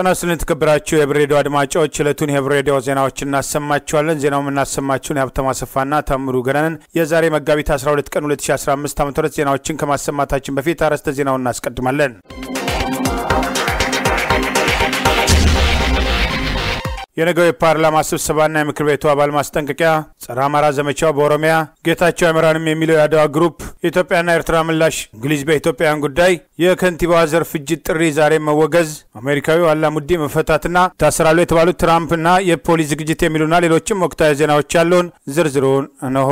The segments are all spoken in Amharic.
ጤና ይስጥልኝ የተከበራችሁ የህብር ሬዲዮ አድማጮች፣ ዕለቱን የህብር ሬዲዮ ዜናዎች እናሰማችኋለን። ዜናው የምናሰማችሁን የሀብታም አሰፋና ታምሩ ገናንን። የዛሬ መጋቢት 12 ቀን 2015 ዓ ም ዜናዎችን ከማሰማታችን በፊት አርዕስተ ዜናውን እናስቀድማለን። የነገው የፓርላማ ስብሰባና የምክር ቤቱ አባል ማስጠንቀቂያ፣ ጸረ አማራ ዘመቻው በኦሮሚያ ጌታቸው አይምራንም የሚለው የአድዋ ግሩፕ፣ የኢትዮጵያና ኤርትራ ምላሽ፣ እንግሊዝ በኢትዮጵያውያን ጉዳይ፣ የከንቲባዋ ዘር ፍጅት ጥሪ ዛሬ መወገዝ፣ አሜሪካዊ አላሙዲ መፈታትና ታስራሉ የተባሉት ትራምፕና የፖሊስ ዝግጅት የሚሉና ሌሎችም ወቅታዊ ዜናዎች ያለውን ዝርዝሩን እነሆ።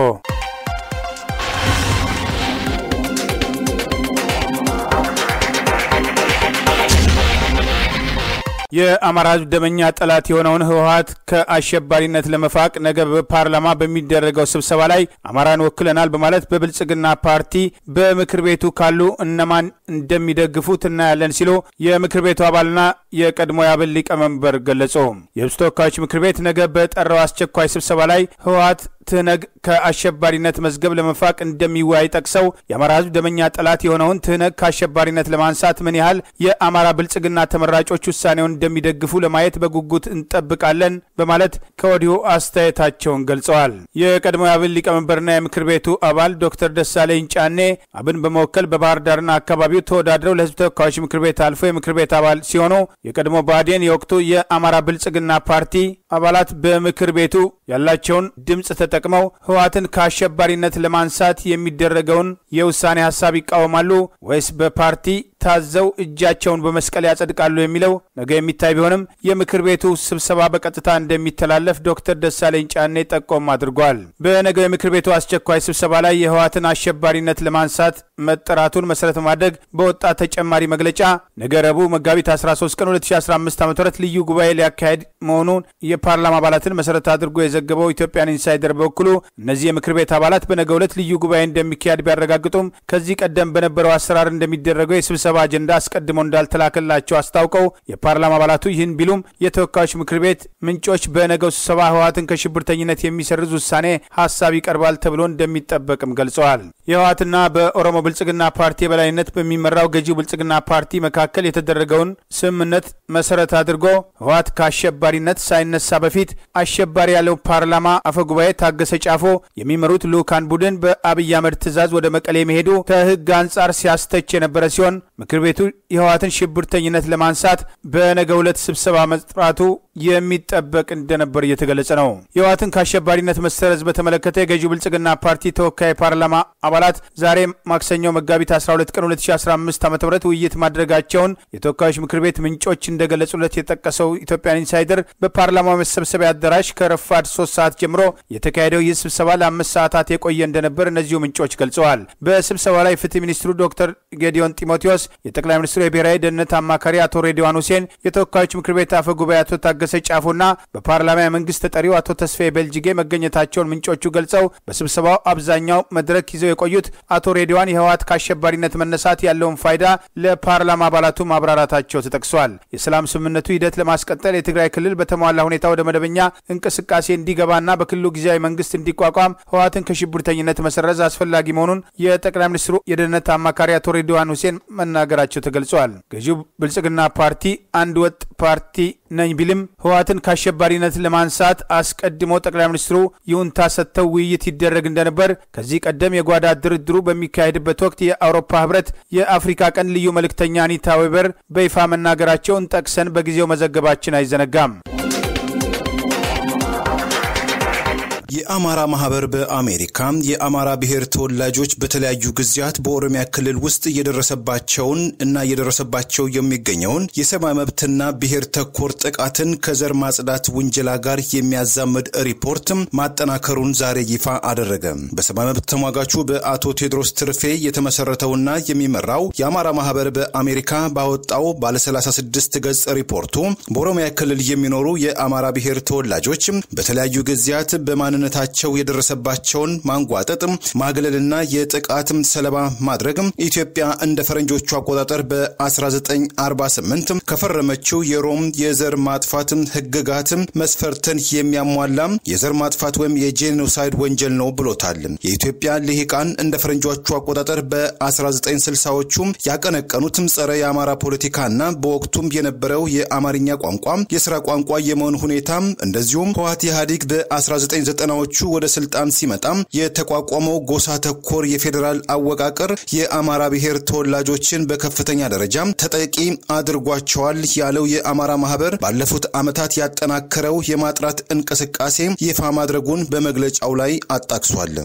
የአማራ ህዝብ ደመኛ ጠላት የሆነውን ህወሀት ከአሸባሪነት ለመፋቅ ነገ በፓርላማ በሚደረገው ስብሰባ ላይ አማራን ወክለናል በማለት በብልጽግና ፓርቲ በምክር ቤቱ ካሉ እነማን እንደሚደግፉት እናያለን ሲሉ የምክር ቤቱ አባልና የቀድሞ የአብን ሊቀመንበር ገለጹ። የህዝብ ተወካዮች ምክር ቤት ነገ በጠራው አስቸኳይ ስብሰባ ላይ ህወሀት ትህነግ ከአሸባሪነት መዝገብ ለመፋቅ እንደሚወያይ ጠቅሰው የአማራ ህዝብ ደመኛ ጠላት የሆነውን ትህነግ ከአሸባሪነት ለማንሳት ምን ያህል የአማራ ብልጽግና ተመራጮች ውሳኔውን እንደሚደግፉ ለማየት በጉጉት እንጠብቃለን በማለት ከወዲሁ አስተያየታቸውን ገልጸዋል። የቀድሞ የአብን ሊቀመንበርና የምክር ቤቱ አባል ዶክተር ደሳለኝ ጫኔ አብን በመወከል በባህር ዳርና አካባቢው ተወዳድረው ለህዝብ ተወካዮች ምክር ቤት አልፎ የምክር ቤት አባል ሲሆኑ የቀድሞ ብአዴን የወቅቱ የአማራ ብልጽግና ፓርቲ አባላት በምክር ቤቱ ያላቸውን ድምፅ ተጠ ተጠቅመው ህወሓትን ከአሸባሪነት ለማንሳት የሚደረገውን የውሳኔ ሀሳብ ይቃወማሉ ወይስ በፓርቲ ታዘው እጃቸውን በመስቀል ያጸድቃሉ የሚለው ነገ የሚታይ ቢሆንም የምክር ቤቱ ስብሰባ በቀጥታ እንደሚተላለፍ ዶክተር ደሳለኝ ጫኔ ጠቆም አድርጓል። በነገው የምክር ቤቱ አስቸኳይ ስብሰባ ላይ የህወሓትን አሸባሪነት ለማንሳት መጠራቱን መሰረት ማድረግ በወጣ ተጨማሪ መግለጫ ነገ ረቡዕ መጋቢት 13 ቀን 2015 ዓ ም ልዩ ጉባኤ ሊያካሄድ መሆኑን የፓርላማ አባላትን መሰረት አድርጎ የዘገበው ኢትዮጵያን ኢንሳይደር በበኩሉ እነዚህ የምክር ቤት አባላት በነገው ዕለት ልዩ ጉባኤ እንደሚካሄድ ቢያረጋግጡም ከዚህ ቀደም በነበረው አሰራር እንደሚደረገው የስብሰባ ስብሰባ አጀንዳ አስቀድሞ እንዳልተላከላቸው አስታውቀው የፓርላማ አባላቱ ይህን ቢሉም የተወካዮች ምክር ቤት ምንጮች በነገው ስብሰባ ህወሓትን ከሽብርተኝነት የሚሰርዝ ውሳኔ ሀሳብ ይቀርባል ተብሎ እንደሚጠበቅም ገልጸዋል። የህወሓትና በኦሮሞ ብልጽግና ፓርቲ የበላይነት በሚመራው ገዢው ብልጽግና ፓርቲ መካከል የተደረገውን ስምምነት መሰረት አድርጎ ህወሓት ከአሸባሪነት ሳይነሳ በፊት አሸባሪ ያለው ፓርላማ አፈጉባኤ ታገሰ ጫፎ የሚመሩት ልዑካን ቡድን በአብይ አህመድ ትዕዛዝ ወደ መቀሌ መሄዱ ከህግ አንጻር ሲያስተች የነበረ ሲሆን ምክር ቤቱ የህወሓትን ሽብርተኝነት ለማንሳት በነገ ዕለት ስብሰባ መጥራቱ የሚጠበቅ እንደነበር እየተገለጸ ነው። የህወሓትን ከአሸባሪነት መሰረዝ በተመለከተ የገዢው ብልጽግና ፓርቲ ተወካይ ፓርላማ አባላት ዛሬ ማክሰኞ መጋቢት 12 ቀን 2015 ዓ ም ውይይት ማድረጋቸውን የተወካዮች ምክር ቤት ምንጮች እንደገለጹለት የጠቀሰው ኢትዮጵያን ኢንሳይደር በፓርላማው መሰብሰቢያ አዳራሽ ከረፋድ 3 ሰዓት ጀምሮ የተካሄደው ይህ ስብሰባ ለአምስት ሰዓታት የቆየ እንደነበር እነዚሁ ምንጮች ገልጸዋል። በስብሰባ ላይ ፍትህ ሚኒስትሩ ዶክተር ጌዲዮን ጢሞቴዎስ፣ የጠቅላይ ሚኒስትሩ የብሔራዊ ደህንነት አማካሪ አቶ ሬዲዋን ሁሴን፣ የተወካዮች ምክር ቤት አፈ ጉባኤ አቶ ታገ ታገሰ ጫፉና በፓርላማ የመንግስት ተጠሪው አቶ ተስፋዬ በልጅጌ መገኘታቸውን ምንጮቹ ገልጸው በስብሰባው አብዛኛው መድረክ ይዘው የቆዩት አቶ ሬዲዋን የህወሓት ከአሸባሪነት መነሳት ያለውን ፋይዳ ለፓርላማ አባላቱ ማብራራታቸው ተጠቅሷል። የሰላም ስምምነቱ ሂደት ለማስቀጠል የትግራይ ክልል በተሟላ ሁኔታ ወደ መደበኛ እንቅስቃሴ እንዲገባና በክልሉ ጊዜያዊ መንግስት እንዲቋቋም ህወሓትን ከሽብርተኝነት መሰረዝ አስፈላጊ መሆኑን የጠቅላይ ሚኒስትሩ የደህንነት አማካሪ አቶ ሬዲዋን ሁሴን መናገራቸው ተገልጿል። ገዢው ብልጽግና ፓርቲ አንድ ወጥ ፓርቲ ነኝ ቢልም ህወሓትን ከአሸባሪነት ለማንሳት አስቀድሞ ጠቅላይ ሚኒስትሩ ይሁንታ ሰጥተው ውይይት ይደረግ እንደነበር ከዚህ ቀደም የጓዳ ድርድሩ በሚካሄድበት ወቅት የአውሮፓ ህብረት የአፍሪካ ቀን ልዩ መልእክተኛ አኒታ ዌበር በይፋ መናገራቸውን ጠቅሰን በጊዜው መዘገባችን አይዘነጋም። የአማራ ማህበር በአሜሪካ የአማራ ብሔር ተወላጆች በተለያዩ ጊዜያት በኦሮሚያ ክልል ውስጥ እየደረሰባቸውን እና እየደረሰባቸው የሚገኘውን የሰብአዊ መብትና ብሔር ተኮር ጥቃትን ከዘር ማጽዳት ውንጀላ ጋር የሚያዛምድ ሪፖርት ማጠናከሩን ዛሬ ይፋ አደረገ። በሰብአዊ መብት ተሟጋቹ በአቶ ቴዎድሮስ ትርፌ የተመሰረተውና የሚመራው የአማራ ማህበር በአሜሪካ ባወጣው ባለ 36 ገጽ ሪፖርቱ በኦሮሚያ ክልል የሚኖሩ የአማራ ብሔር ተወላጆች በተለያዩ ጊዜያት በማንነ ደህንነታቸው የደረሰባቸውን ማንጓጠጥም ማግለልና የጥቃትም ሰለባ ማድረግም ኢትዮጵያ እንደ ፈረንጆቹ አቆጣጠር በ1948 ከፈረመችው የሮም የዘር ማጥፋትም ህግጋትም መስፈርትን የሚያሟላም የዘር ማጥፋት ወይም የጄኖሳይድ ወንጀል ነው ብሎታል። የኢትዮጵያ ልሂቃን እንደ ፈረንጆቹ አቆጣጠር በ 1960 ዎቹም ያቀነቀኑትም ጸረ የአማራ ፖለቲካና በወቅቱም የነበረው የአማርኛ ቋንቋ የስራ ቋንቋ የመሆን ሁኔታም እንደዚሁም ህወሓት ኢህአዴግ በ1990 ዋናዎቹ ወደ ስልጣን ሲመጣም የተቋቋመው ጎሳ ተኮር የፌዴራል አወቃቀር የአማራ ብሔር ተወላጆችን በከፍተኛ ደረጃ ተጠቂ አድርጓቸዋል ያለው የአማራ ማህበር ባለፉት ዓመታት ያጠናከረው የማጥራት እንቅስቃሴ ይፋ ማድረጉን በመግለጫው ላይ አጣቅሷል።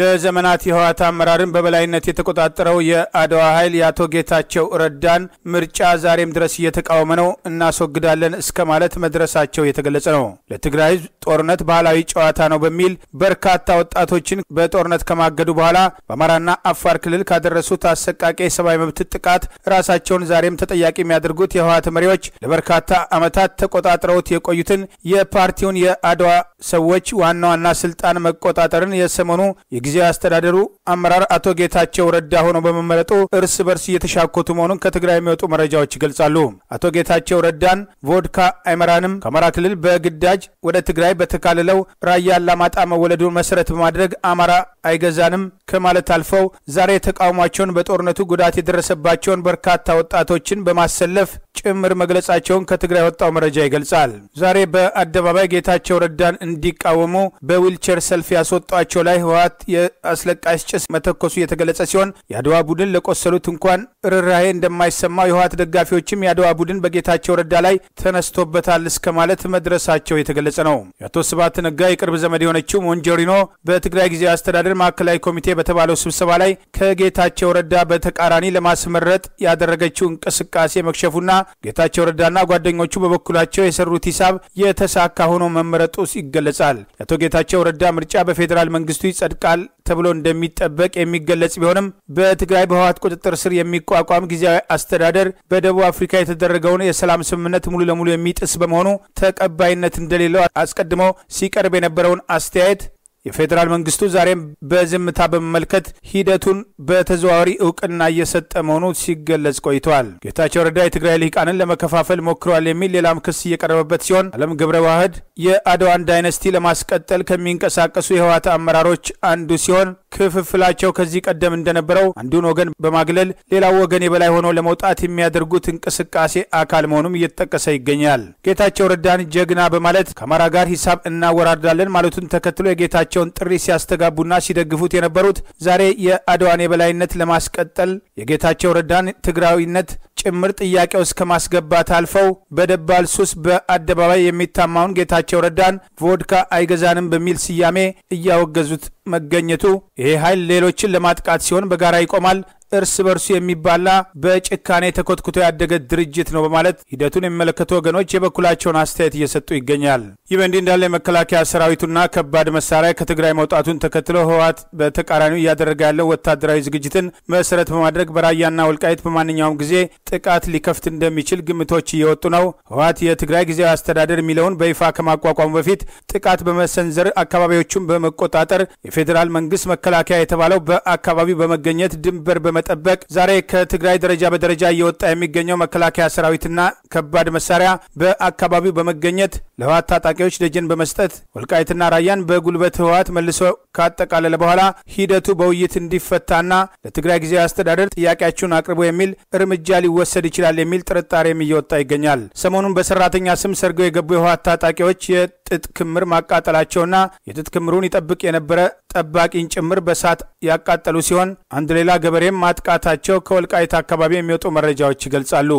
ለዘመናት የህወሓት አመራርን በበላይነት የተቆጣጠረው የአድዋ ኃይል የአቶ ጌታቸው ረዳን ምርጫ ዛሬም ድረስ እየተቃወመ ነው፣ እናስወግዳለን እስከ ማለት መድረሳቸው የተገለጸ ነው። ለትግራይ ህዝብ ጦርነት ባህላዊ ጨዋታ ነው በሚል በርካታ ወጣቶችን በጦርነት ከማገዱ በኋላ በአማራና አፋር ክልል ካደረሱት አሰቃቂ የሰብአዊ መብት ጥቃት ራሳቸውን ዛሬም ተጠያቂ የሚያደርጉት የህወሓት መሪዎች ለበርካታ ዓመታት ተቆጣጥረውት የቆዩትን የፓርቲውን የአድዋ ሰዎች ዋና ዋና ስልጣን መቆጣጠርን የሰሞኑ የጊዜያዊ አስተዳደሩ አመራር አቶ ጌታቸው ረዳ ሆነው በመመረጡ እርስ በርስ እየተሻኮቱ መሆኑን ከትግራይ የሚወጡ መረጃዎች ይገልጻሉ። አቶ ጌታቸው ረዳን ቮድካ አይመራንም ከአማራ ክልል በግዳጅ ወደ ትግራይ በተካለለው ራያ አላማጣ መወለዱን መሰረት በማድረግ አማራ አይገዛንም ከማለት አልፈው ዛሬ ተቃውሟቸውን በጦርነቱ ጉዳት የደረሰባቸውን በርካታ ወጣቶችን በማሰለፍ ጭምር መግለጻቸውን ከትግራይ ወጣው መረጃ ይገልጻል። ዛሬ በአደባባይ ጌታቸው ረዳን እንዲቃወሙ በዊልቸር ሰልፍ ያስወጧቸው ላይ ህወሓት የአስለቃሽ ጭስ መተኮሱ የተገለጸ ሲሆን የአድዋ ቡድን ለቆሰሉት እንኳን ርኅራሄ እንደማይሰማ የህወሓት ደጋፊዎችም የአድዋ ቡድን በጌታቸው ረዳ ላይ ተነስቶበታል እስከ ማለት መድረሳቸው የተገለጸ ነው። የአቶ ስብሐት ነጋ የቅርብ ዘመድ የሆነችው ሞንጆሪኖ በትግራይ ጊዜያዊ አስተዳደር ማዕከላዊ ኮሚቴ በተባለው ስብሰባ ላይ ከጌታቸው ረዳ በተቃራኒ ለማስመረጥ ያደረገችው እንቅስቃሴ መክሸፉና ጌታቸው ረዳና ጓደኞቹ በበኩላቸው የሰሩት ሂሳብ የተሳካ ሆኖ መመረጡ ይገለጻል። የአቶ ጌታቸው ረዳ ምርጫ በፌዴራል መንግስቱ ይጸድቃል ይሆናል ተብሎ እንደሚጠበቅ የሚገለጽ ቢሆንም በትግራይ በህወሓት ቁጥጥር ስር የሚቋቋም ጊዜያዊ አስተዳደር በደቡብ አፍሪካ የተደረገውን የሰላም ስምምነት ሙሉ ለሙሉ የሚጥስ በመሆኑ ተቀባይነት እንደሌለው አስቀድሞ ሲቀርብ የነበረውን አስተያየት የፌዴራል መንግስቱ ዛሬም በዝምታ በመመልከት ሂደቱን በተዘዋዋሪ እውቅና እየሰጠ መሆኑ ሲገለጽ ቆይተዋል። ጌታቸው ረዳ የትግራይ ልሂቃንን ለመከፋፈል ሞክረዋል የሚል ሌላም ክስ እየቀረበበት ሲሆን አለም ገብረ ዋህድ የአድዋን ዳይነስቲ ለማስቀጠል ከሚንቀሳቀሱ የህወሓት አመራሮች አንዱ ሲሆን ክፍፍላቸው ከዚህ ቀደም እንደነበረው አንዱን ወገን በማግለል ሌላው ወገን የበላይ ሆኖ ለመውጣት የሚያደርጉት እንቅስቃሴ አካል መሆኑም እየተጠቀሰ ይገኛል። ጌታቸው ረዳን ጀግና በማለት ከአማራ ጋር ሂሳብ እናወራርዳለን ማለቱን ተከትሎ የጌታቸው ያቀረበላቸውን ጥሪ ሲያስተጋቡና ሲደግፉት የነበሩት ዛሬ የአድዋን የበላይነት ለማስቀጠል የጌታቸው ረዳን ትግራዊነት ጭምር ጥያቄ ውስጥ ከማስገባት አልፈው በደባል ሱስ በአደባባይ የሚታማውን ጌታቸው ረዳን ቮድካ አይገዛንም በሚል ስያሜ እያወገዙት መገኘቱ ይሄ ኃይል ሌሎችን ለማጥቃት ሲሆን በጋራ ይቆማል፣ እርስ በርሱ የሚባላ በጭካኔ ተኮትኩቶ ያደገ ድርጅት ነው በማለት ሂደቱን የሚመለከቱ ወገኖች የበኩላቸውን አስተያየት እየሰጡ ይገኛል። ይህ በእንዲህ እንዳለ የመከላከያ ሰራዊቱና ከባድ መሳሪያ ከትግራይ መውጣቱን ተከትሎ ህወሓት በተቃራኒው እያደረገ ያለው ወታደራዊ ዝግጅትን መሰረት በማድረግ በራያና ወልቃይት በማንኛውም ጊዜ ጥቃት ሊከፍት እንደሚችል ግምቶች እየወጡ ነው። ህወሓት የትግራይ ጊዜያዊ አስተዳደር የሚለውን በይፋ ከማቋቋሙ በፊት ጥቃት በመሰንዘር አካባቢዎቹን በመቆጣጠር የፌዴራል መንግስት መከላከያ የተባለው በአካባቢው በመገኘት ድንበር በመ ለመጠበቅ ዛሬ ከትግራይ ደረጃ በደረጃ እየወጣ የሚገኘው መከላከያ ሰራዊትና ከባድ መሳሪያ በአካባቢው በመገኘት ለህወሓት ታጣቂዎች ደጀን በመስጠት ወልቃይትና ራያን በጉልበት ህወሓት መልሶ ካጠቃለለ በኋላ ሂደቱ በውይይት እንዲፈታና ለትግራይ ጊዜያዊ አስተዳደር ጥያቄያችሁን አቅርቡ የሚል እርምጃ ሊወሰድ ይችላል የሚል ጥርጣሬም እየወጣ ይገኛል። ሰሞኑን በሰራተኛ ስም ሰርገው የገቡ የህወሓት ታጣቂዎች የጥጥ ክምር ማቃጠላቸውና የጥጥ ክምሩን ይጠብቅ የነበረ ጠባቂን ጭምር በሳት ያቃጠሉ ሲሆን አንድ ሌላ ገበሬም ማጥቃታቸው ከወልቃይት አካባቢ የሚወጡ መረጃዎች ይገልጻሉ።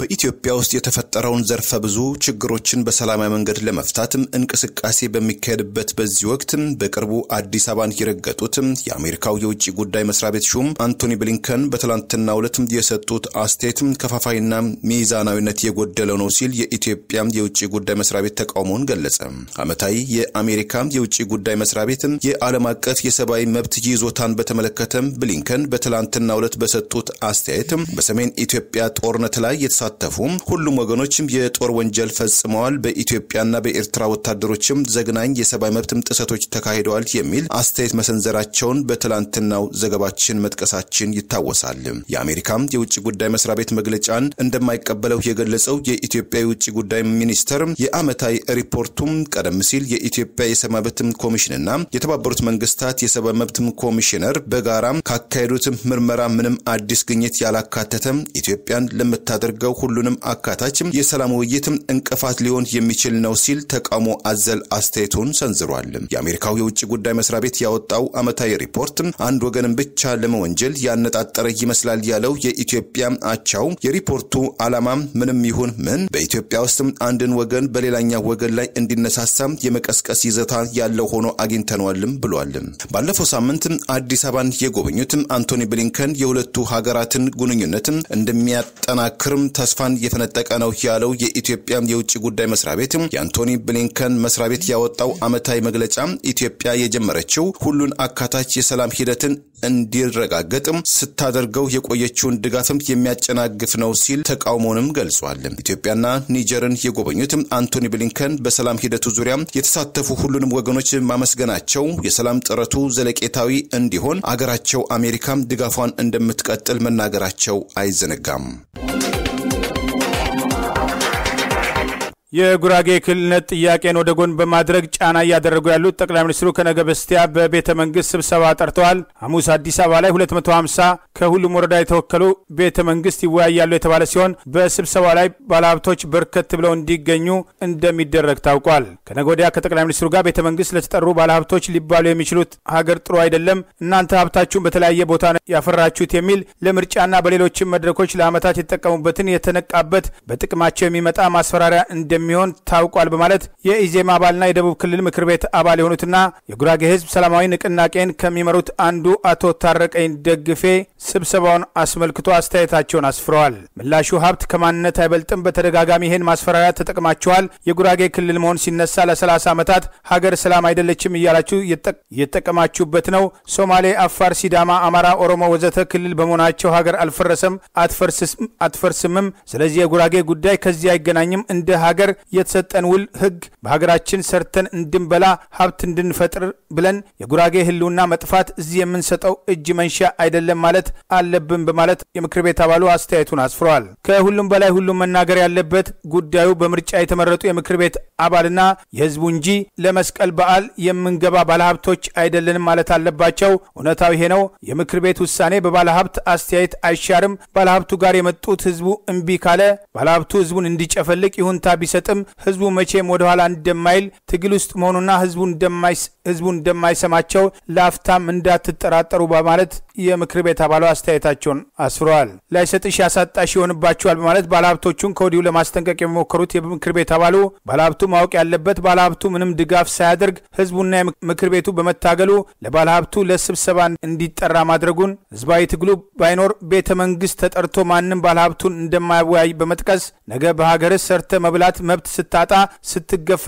በኢትዮጵያ ውስጥ የተፈጠረውን ዘርፈ ብዙ ችግሮችን በሰላማዊ መንገድ ለመፍታትም እንቅስቃሴ በሚካሄድበት በዚህ ወቅት በቅርቡ አዲስ አበባን የረገጡት የአሜሪካው የውጭ ጉዳይ መስሪያ ቤት ሹም አንቶኒ ብሊንከን በትላንትና ዕለት የሰጡት አስተያየት ከፋፋይና ሚዛናዊነት የጎደለ ነው ሲል የኢትዮጵያ የውጭ ጉዳይ መስሪያ ቤት ተቃውሞውን ገለጸ። አመታዊ የአሜሪካ የውጭ ጉዳይ መስሪያ ቤት የዓለም አቀፍ የሰብአዊ መብት ይዞታን በተመለከተ ብሊንከን በትላንትና ዕለት በሰጡት አስተያየት በሰሜን ኢትዮጵያ ጦርነት ላይ የተሳ አልተሳተፉም። ሁሉም ወገኖችም የጦር ወንጀል ፈጽመዋል፣ በኢትዮጵያና በኤርትራ ወታደሮችም ዘግናኝ የሰብአዊ መብትም ጥሰቶች ተካሂደዋል የሚል አስተያየት መሰንዘራቸውን በትላንትናው ዘገባችን መጥቀሳችን ይታወሳል። የአሜሪካም የውጭ ጉዳይ መስሪያ ቤት መግለጫን እንደማይቀበለው የገለጸው የኢትዮጵያ የውጭ ጉዳይ ሚኒስተር የአመታዊ ሪፖርቱም ቀደም ሲል የኢትዮጵያ የሰብአዊ መብትም ኮሚሽንና የተባበሩት መንግስታት የሰብአዊ መብትም ኮሚሽነር በጋራ ካካሄዱት ምርመራ ምንም አዲስ ግኝት ያላካተተም ኢትዮጵያን ለምታደርገው ሁሉንም አካታችም የሰላም ውይይትም እንቅፋት ሊሆን የሚችል ነው ሲል ተቃውሞ አዘል አስተያየቱን ሰንዝሯል። የአሜሪካው የውጭ ጉዳይ መስሪያ ቤት ያወጣው ዓመታዊ ሪፖርት አንድ ወገንን ብቻ ለመወንጀል ያነጣጠረ ይመስላል ያለው የኢትዮጵያ አቻው የሪፖርቱ ዓላማም ምንም ይሁን ምን በኢትዮጵያ ውስጥ አንድን ወገን በሌላኛው ወገን ላይ እንዲነሳሳ የመቀስቀስ ይዘታ ያለው ሆኖ አግኝተነዋልም ብሏል። ባለፈው ሳምንት አዲስ አበባን የጎበኙት አንቶኒ ብሊንከን የሁለቱ ሀገራትን ግንኙነት እንደሚያጠናክርም ተስ ተስፋን እየተነጠቀ ነው ያለው የኢትዮጵያ የውጭ ጉዳይ መስሪያ ቤት የአንቶኒ ብሊንከን መስሪያ ቤት ያወጣው ዓመታዊ መግለጫ ኢትዮጵያ የጀመረችው ሁሉን አካታች የሰላም ሂደትን እንዲረጋገጥም ስታደርገው የቆየችውን ድጋፍም የሚያጨናግፍ ነው ሲል ተቃውሞንም ገልጿል። ኢትዮጵያና ኒጀርን የጎበኙት አንቶኒ ብሊንከን በሰላም ሂደቱ ዙሪያ የተሳተፉ ሁሉንም ወገኖች ማመስገናቸው የሰላም ጥረቱ ዘለቄታዊ እንዲሆን አገራቸው አሜሪካም ድጋፏን እንደምትቀጥል መናገራቸው አይዘነጋም። የጉራጌ ክልልነት ጥያቄን ወደ ጎን በማድረግ ጫና እያደረጉ ያሉት ጠቅላይ ሚኒስትሩ ከነገ በስቲያ በቤተ መንግስት ስብሰባ ጠርተዋል። ሐሙስ አዲስ አበባ ላይ 250 ከሁሉም ወረዳ የተወከሉ ቤተ መንግስት ይወያያሉ የተባለ ሲሆን በስብሰባ ላይ ባለሀብቶች በርከት ብለው እንዲገኙ እንደሚደረግ ታውቋል። ከነገ ወዲያ ከጠቅላይ ሚኒስትሩ ጋር ቤተ መንግስት ለተጠሩ ባለሀብቶች ሊባሉ የሚችሉት ሀገር ጥሩ አይደለም፣ እናንተ ሀብታችሁን በተለያየ ቦታ ያፈራችሁት የሚል ለምርጫና በሌሎችም መድረኮች ለዓመታት የተጠቀሙበትን የተነቃበት በጥቅማቸው የሚመጣ ማስፈራሪያ እንደ እንደሚሆን ታውቋል በማለት የኢዜማ አባልና የደቡብ ክልል ምክር ቤት አባል የሆኑትና የጉራጌ ሕዝብ ሰላማዊ ንቅናቄን ከሚመሩት አንዱ አቶ ታረቀኝ ደግፌ ስብሰባውን አስመልክቶ አስተያየታቸውን አስፍረዋል። ምላሹ ሀብት ከማንነት አይበልጥም፣ በተደጋጋሚ ይህን ማስፈራሪያ ተጠቅማችኋል። የጉራጌ ክልል መሆን ሲነሳ ለ30 ዓመታት ሀገር ሰላም አይደለችም እያላችሁ እየተጠቀማችሁበት ነው። ሶማሌ፣ አፋር፣ ሲዳማ፣ አማራ፣ ኦሮሞ ወዘተ ክልል በመሆናቸው ሀገር አልፈረሰም፣ አትፈርስምም። ስለዚህ የጉራጌ ጉዳይ ከዚህ አይገናኝም እንደ ሀገር ሀገር የተሰጠን ውል ህግ በሀገራችን ሰርተን እንድንበላ ሀብት እንድንፈጥር ብለን የጉራጌ ህልውና መጥፋት እዚህ የምንሰጠው እጅ መንሻ አይደለም ማለት አለብን በማለት የምክር ቤት አባሉ አስተያየቱን አስፍረዋል። ከሁሉም በላይ ሁሉም መናገር ያለበት ጉዳዩ በምርጫ የተመረጡ የምክር ቤት አባልና የህዝቡ እንጂ ለመስቀል በዓል የምንገባ ባለሀብቶች አይደለንም ማለት አለባቸው። እውነታው ይሄ ነው። የምክር ቤት ውሳኔ በባለሀብት አስተያየት አይሻርም። ባለሀብቱ ጋር የመጡት ህዝቡ እምቢ ካለ ባለሀብቱ ህዝቡን እንዲጨፈልቅ ይሁንታ ቢሰ ቢሰጥም ህዝቡ መቼም ወደኋላ እንደማይል ትግል ውስጥ መሆኑና ህዝቡ እንደማይሰማቸው ለአፍታም እንዳትጠራጠሩ በማለት የምክር ቤት አባሉ አስተያየታቸውን አስፍረዋል። ላይሰጥሽ ያሳጣሽ ይሆንባቸዋል በማለት ባለሀብቶቹን ከወዲሁ ለማስጠንቀቅ የሚሞከሩት የምክር ቤት አባሉ ባለሀብቱ ማወቅ ያለበት ባለሀብቱ ምንም ድጋፍ ሳያደርግ ህዝቡና ምክር ቤቱ በመታገሉ ለባለሀብቱ ለስብሰባ እንዲጠራ ማድረጉን ህዝባዊ ትግሉ ባይኖር ቤተ መንግስት ተጠርቶ ማንም ባለሀብቱን እንደማያወያይ በመጥቀስ ነገ በሀገርስ ሰርተ መብላት መብት ስታጣ ስትገፋ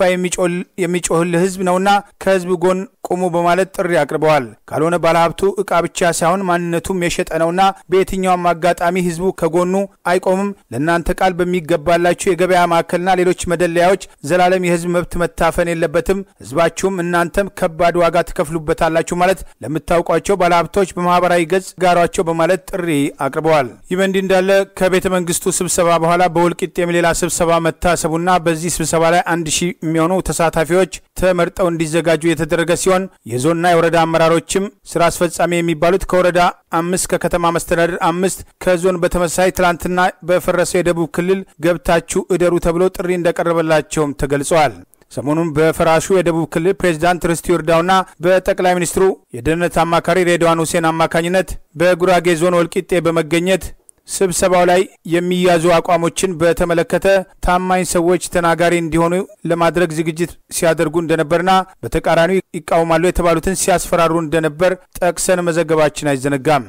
የሚጮህል ህዝብ ነውና ከህዝብ ጎን ቁሙ በማለት ጥሪ አቅርበዋል። ካልሆነ ባለሀብቱ እቃ ብቻ ሳይሆን ማንነቱም የሸጠ ነውና በየትኛውም አጋጣሚ ህዝቡ ከጎኑ አይቆምም። ለእናንተ ቃል በሚገባላችሁ የገበያ ማዕከልና ሌሎች መደለያዎች ዘላለም የህዝብ መብት መታፈን የለበትም። ህዝባችሁም እናንተም ከባድ ዋጋ ትከፍሉበታላችሁ ማለት ለምታውቋቸው ባለሀብቶች በማህበራዊ ገጽ ጋሯቸው በማለት ጥሪ አቅርበዋል። ይህ በእንዲህ እንዳለ ከቤተ መንግስቱ ስብሰባ በኋላ በወልቂጤም ሌላ ስብሰባ መታሰቡና በዚህ ስብሰባ ላይ አንድ ሺህ የሚሆኑ ተሳታፊዎች ተመርጠው እንዲዘጋጁ የተደረገ ሲሆን የዞንና የወረዳ አመራሮችም ስራ አስፈጻሚ የሚባሉት ከወረዳ አምስት ከከተማ መስተዳደር አምስት ከዞን በተመሳሳይ ትላንትና በፈረሰው የደቡብ ክልል ገብታችሁ እደሩ ተብሎ ጥሪ እንደቀረበላቸውም ተገልጸዋል። ሰሞኑን በፈራሹ የደቡብ ክልል ፕሬዚዳንት ርስቱ ይርዳውና በጠቅላይ ሚኒስትሩ የደህንነት አማካሪ ሬድዋን ሁሴን አማካኝነት በጉራጌ ዞን ወልቂጤ በመገኘት ስብሰባው ላይ የሚያዙ አቋሞችን በተመለከተ ታማኝ ሰዎች ተናጋሪ እንዲሆኑ ለማድረግ ዝግጅት ሲያደርጉ እንደነበርና በተቃራኒው ይቃወማሉ የተባሉትን ሲያስፈራሩ እንደነበር ጠቅሰን መዘገባችን አይዘነጋም።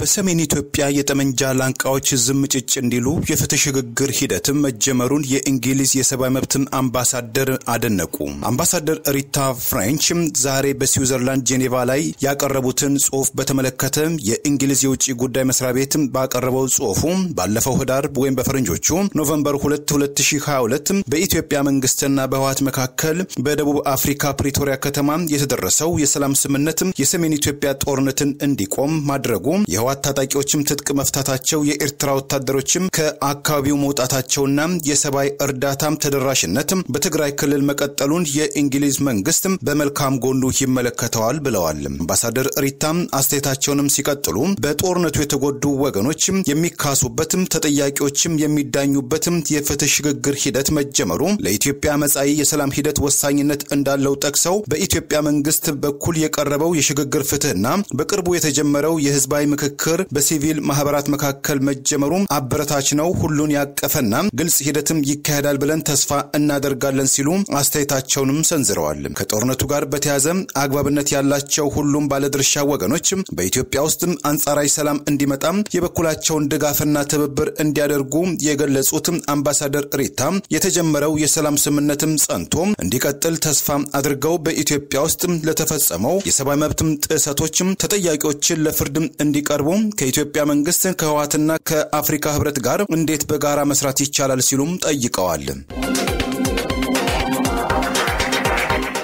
በሰሜን ኢትዮጵያ የጠመንጃ ላንቃዎች ዝም ጭጭ እንዲሉ የፍትህ ሽግግር ሂደትም መጀመሩን የእንግሊዝ የሰብአዊ መብትን አምባሳደር አደነቁ። አምባሳደር ሪታ ፍሬንችም ዛሬ በስዊዘርላንድ ጄኔቫ ላይ ያቀረቡትን ጽሁፍ በተመለከተ የእንግሊዝ የውጭ ጉዳይ መስሪያ ቤትም ባቀረበው ጽሁፉ ባለፈው ህዳር ወይም በፈረንጆቹ ኖቨምበር 2 2022 በኢትዮጵያ መንግስትና በህዋት መካከል በደቡብ አፍሪካ ፕሪቶሪያ ከተማ የተደረሰው የሰላም ስምምነት የሰሜን ኢትዮጵያ ጦርነትን እንዲቆም ማድረጉ የህወሓት ታጣቂዎችም ትጥቅ መፍታታቸው የኤርትራ ወታደሮችም ከአካባቢው መውጣታቸውና የሰብአዊ እርዳታም ተደራሽነት በትግራይ ክልል መቀጠሉን የእንግሊዝ መንግስትም በመልካም ጎኑ ይመለከተዋል ብለዋል። አምባሳደር ሪታም አስተያየታቸውንም ሲቀጥሉ በጦርነቱ የተጎዱ ወገኖችም የሚካሱበትም ተጠያቂዎችም የሚዳኙበትም የፍትህ ሽግግር ሂደት መጀመሩ ለኢትዮጵያ መጻኢ የሰላም ሂደት ወሳኝነት እንዳለው ጠቅሰው በኢትዮጵያ መንግስት በኩል የቀረበው የሽግግር ፍትህና በቅርቡ የተጀመረው የህዝባዊ ምክክል ምክክር በሲቪል ማህበራት መካከል መጀመሩም አበረታች ነው፣ ሁሉን ያቀፈና ግልጽ ሂደትም ይካሄዳል ብለን ተስፋ እናደርጋለን ሲሉ አስተያየታቸውንም ሰንዝረዋል። ከጦርነቱ ጋር በተያያዘ አግባብነት ያላቸው ሁሉም ባለድርሻ ወገኖች በኢትዮጵያ ውስጥም አንጻራዊ ሰላም እንዲመጣም የበኩላቸውን ድጋፍና ትብብር እንዲያደርጉ የገለጹት አምባሳደር ሪታ የተጀመረው የሰላም ስምምነትም ጸንቶ እንዲቀጥል ተስፋ አድርገው በኢትዮጵያ ውስጥ ለተፈጸመው የሰብአዊ መብት ጥሰቶችም ተጠያቂዎችን ለፍርድ እንዲቀርቡ ከኢትዮጵያ መንግስት ከህወሓትና ከአፍሪካ ህብረት ጋር እንዴት በጋራ መስራት ይቻላል ሲሉም ጠይቀዋል።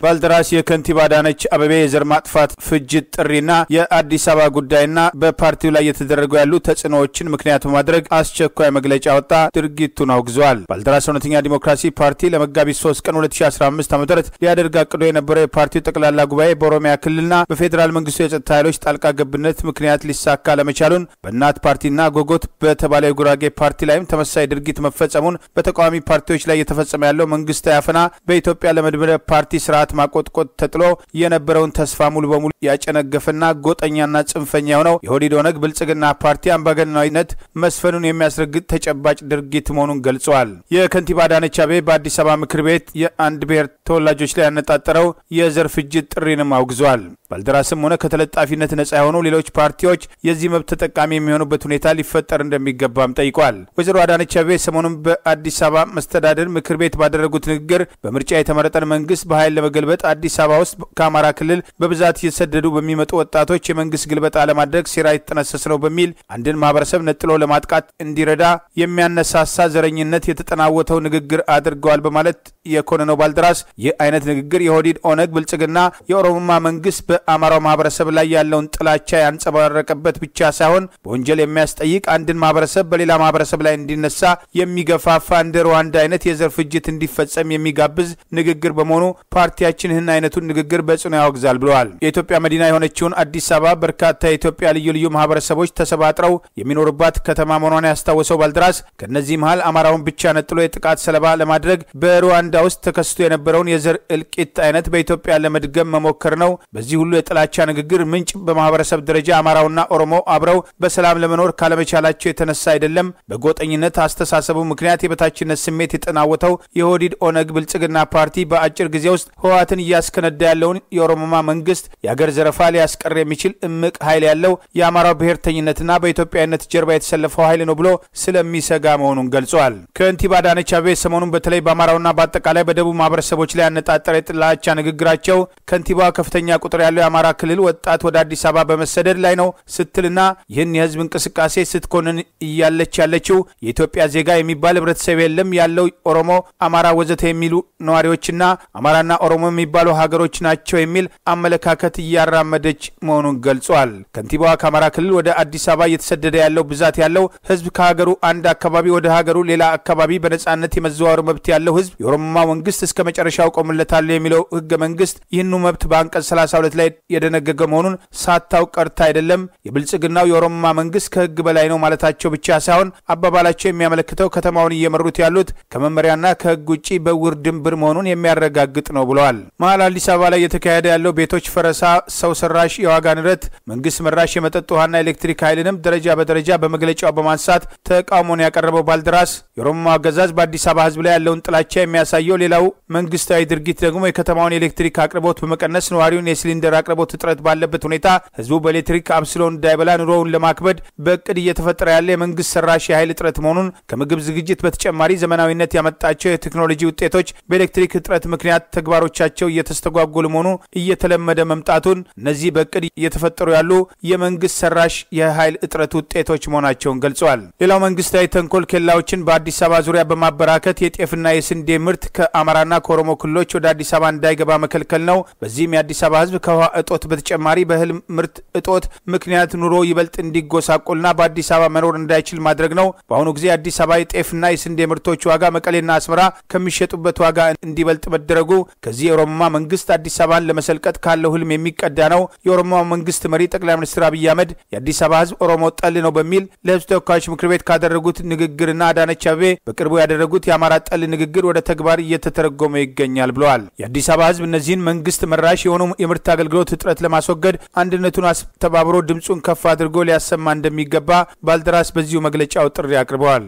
ባልደራስ የከንቲባ አዳነች አበቤ የዘር ማጥፋት ፍጅት ጥሪና የአዲስ አበባ ጉዳይና በፓርቲው ላይ የተደረጉ ያሉ ተጽዕኖዎችን ምክንያት በማድረግ አስቸኳይ መግለጫ ወጣ ድርጊቱን አውግዘዋል። ባልደራስ እውነተኛ ዲሞክራሲ ፓርቲ ለመጋቢት 3 ቀን 2015 ዓ ም ሊያደርግ አቅዶ የነበረው የፓርቲው ጠቅላላ ጉባኤ በኦሮሚያ ክልልና በፌዴራል መንግስቱ የጸጥታ ኃይሎች ጣልቃ ገብነት ምክንያት ሊሳካ ለመቻሉን በእናት ፓርቲና ጎጎት በተባለ የጉራጌ ፓርቲ ላይም ተመሳሳይ ድርጊት መፈጸሙን በተቃዋሚ ፓርቲዎች ላይ እየተፈጸመ ያለው መንግስታዊ አፈና በኢትዮጵያ ለመድበለ ፓርቲ ስርዓት ማቆጥቆጥ ተጥሎ የነበረውን ተስፋ ሙሉ በሙሉ ያጨነገፈና ጎጠኛና ጽንፈኛ የሆነው የኦህዴድ ኦነግ ብልጽግና ፓርቲ አምባገናዊነት መስፈኑን የሚያስረግጥ ተጨባጭ ድርጊት መሆኑን ገልጸዋል። የከንቲባ አዳነች አቤቤ በአዲስ አበባ ምክር ቤት የአንድ ብሔር ተወላጆች ላይ ያነጣጠረው የዘር ፍጅት ጥሪንም አውግዟል። ባልደራስም ሆነ ከተለጣፊነት ነጻ የሆኑ ሌሎች ፓርቲዎች የዚህ መብት ተጠቃሚ የሚሆኑበት ሁኔታ ሊፈጠር እንደሚገባም ጠይቋል። ወይዘሮ አዳነች አቤቤ ሰሞኑን በአዲስ አበባ መስተዳደር ምክር ቤት ባደረጉት ንግግር በምርጫ የተመረጠን መንግስት በኃይል ለመገ በመገልበጥ አዲስ አበባ ውስጥ ከአማራ ክልል በብዛት እየተሰደዱ በሚመጡ ወጣቶች የመንግስት ግልበጣ ለማድረግ ሴራ የተጠነሰስ ነው በሚል አንድን ማህበረሰብ ነጥሎ ለማጥቃት እንዲረዳ የሚያነሳሳ ዘረኝነት የተጠናወተው ንግግር አድርገዋል በማለት የኮነነው ባልደራስ ይህ አይነት ንግግር የሆዲድ ኦነግ፣ ብልጽግና፣ የኦሮሞማ መንግስት በአማራው ማህበረሰብ ላይ ያለውን ጥላቻ ያንጸባረቀበት ብቻ ሳይሆን በወንጀል የሚያስጠይቅ አንድን ማህበረሰብ በሌላ ማህበረሰብ ላይ እንዲነሳ የሚገፋፋ እንደ ሩዋንዳ አይነት የዘር ፍጅት እንዲፈጸም የሚጋብዝ ንግግር በመሆኑ ፓርቲ ፓርቲያችን ይህን አይነቱን ንግግር በጽኑ ያወግዛል ብለዋል። የኢትዮጵያ መዲና የሆነችውን አዲስ አበባ በርካታ የኢትዮጵያ ልዩ ልዩ ማህበረሰቦች ተሰባጥረው የሚኖሩባት ከተማ መሆኗን ያስታወሰው ባልደራስ ከእነዚህ መሀል አማራውን ብቻ ነጥሎ የጥቃት ሰለባ ለማድረግ በሩዋንዳ ውስጥ ተከስቶ የነበረውን የዘር እልቂት አይነት በኢትዮጵያ ለመድገም መሞከር ነው። በዚህ ሁሉ የጥላቻ ንግግር ምንጭ በማህበረሰብ ደረጃ አማራውና ኦሮሞ አብረው በሰላም ለመኖር ካለመቻላቸው የተነሳ አይደለም። በጎጠኝነት አስተሳሰቡ ምክንያት የበታችነት ስሜት የጠናወተው የሆዲድ ኦነግ ብልጽግና ፓርቲ በአጭር ጊዜ ውስጥ ህወሓትን እያስከነዳ ያለውን የኦሮሞማ መንግስት የአገር ዘረፋ ሊያስቀር የሚችል እምቅ ኃይል ያለው የአማራው ብሔርተኝነትና በኢትዮጵያዊነት ጀርባ የተሰለፈው ኃይል ነው ብሎ ስለሚሰጋ መሆኑን ገልጿል። ከንቲባ አዳነች አቤቤ ሰሞኑን በተለይ በአማራውና በአጠቃላይ በደቡብ ማህበረሰቦች ላይ ያነጣጠረ የጥላቻ ንግግራቸው ከንቲባዋ ከፍተኛ ቁጥር ያለው የአማራ ክልል ወጣት ወደ አዲስ አበባ በመሰደድ ላይ ነው ስትልና ይህን የህዝብ እንቅስቃሴ ስትኮንን እያለች ያለችው የኢትዮጵያ ዜጋ የሚባል ህብረተሰብ የለም ያለው ኦሮሞ፣ አማራ፣ ወዘተ የሚሉ ነዋሪዎችና አማራና ኦሮሞ የሚባሉ ሀገሮች ናቸው የሚል አመለካከት እያራመደች መሆኑን ገልጿል። ከንቲባዋ ከአማራ ክልል ወደ አዲስ አበባ እየተሰደደ ያለው ብዛት ያለው ህዝብ ከሀገሩ አንድ አካባቢ ወደ ሀገሩ ሌላ አካባቢ በነጻነት የመዘዋወር መብት ያለው ህዝብ የኦሮሞማ መንግስት እስከ መጨረሻው ቆምለታል የሚለው ህገ መንግስት ይህኑ መብት በአንቀጽ 32 ላይ የደነገገ መሆኑን ሳታውቅ ቀርታ አይደለም። የብልጽግናው የኦሮሞማ መንግስት ከህግ በላይ ነው ማለታቸው ብቻ ሳይሆን አባባላቸው የሚያመለክተው ከተማውን እየመሩት ያሉት ከመመሪያና ከህግ ውጭ በውር ድንብር መሆኑን የሚያረጋግጥ ነው ብለዋል። ተገልጿል። መሀል አዲስ አበባ ላይ እየተካሄደ ያለው ቤቶች ፈረሳ፣ ሰው ሰራሽ የዋጋ ንረት፣ መንግስት መራሽ የመጠጥ ውሃና ኤሌክትሪክ ኃይልንም ደረጃ በደረጃ በመግለጫው በማንሳት ተቃውሞን ያቀረበው ባልደራስ የኦሮሞ አገዛዝ በአዲስ አበባ ህዝብ ላይ ያለውን ጥላቻ የሚያሳየው ሌላው መንግስታዊ ድርጊት ደግሞ የከተማውን የኤሌክትሪክ አቅርቦት በመቀነስ ነዋሪውን የሲሊንደር አቅርቦት እጥረት ባለበት ሁኔታ ህዝቡ በኤሌክትሪክ አብስሎ እንዳይበላ ኑሮውን ለማክበድ በእቅድ እየተፈጠረ ያለ የመንግስት ሰራሽ የኃይል እጥረት መሆኑን ከምግብ ዝግጅት በተጨማሪ ዘመናዊነት ያመጣቸው የቴክኖሎጂ ውጤቶች በኤሌክትሪክ እጥረት ምክንያት ተግባሮቻ ስራዎቻቸው እየተስተጓጎሉ መሆኑ እየተለመደ መምጣቱን እነዚህ በእቅድ እየተፈጠሩ ያሉ የመንግስት ሰራሽ የኃይል እጥረት ውጤቶች መሆናቸውን ገልጸዋል። ሌላው መንግስታዊ ተንኮል ኬላዎችን በአዲስ አበባ ዙሪያ በማበራከት የጤፍና የስንዴ ምርት ከአማራና ከኦሮሞ ክልሎች ወደ አዲስ አበባ እንዳይገባ መከልከል ነው። በዚህም የአዲስ አበባ ህዝብ ከውሃ እጦት በተጨማሪ በእህል ምርት እጦት ምክንያት ኑሮ ይበልጥ እንዲጎሳቆልና በአዲስ አበባ መኖር እንዳይችል ማድረግ ነው። በአሁኑ ጊዜ የአዲስ አበባ የጤፍና የስንዴ ምርቶች ዋጋ መቀሌና አስመራ ከሚሸጡበት ዋጋ እንዲበልጥ መደረጉ ከዚህ የኦሮሞማ መንግስት አዲስ አበባን ለመሰልቀት ካለው ህልም የሚቀዳ ነው። የኦሮሞማ መንግስት መሪ ጠቅላይ ሚኒስትር አብይ አህመድ የአዲስ አበባ ህዝብ ኦሮሞ ጠል ነው በሚል ለህዝብ ተወካዮች ምክር ቤት ካደረጉት ንግግርና አዳነች አቤቤ በቅርቡ ያደረጉት የአማራ ጠል ንግግር ወደ ተግባር እየተተረጎመ ይገኛል ብለዋል። የአዲስ አበባ ህዝብ እነዚህን መንግስት መራሽ የሆኑ የምርት አገልግሎት እጥረት ለማስወገድ አንድነቱን አስተባብሮ ድምፁን ከፍ አድርጎ ሊያሰማ እንደሚገባ ባልደራስ በዚሁ መግለጫው ጥሪ አቅርበዋል።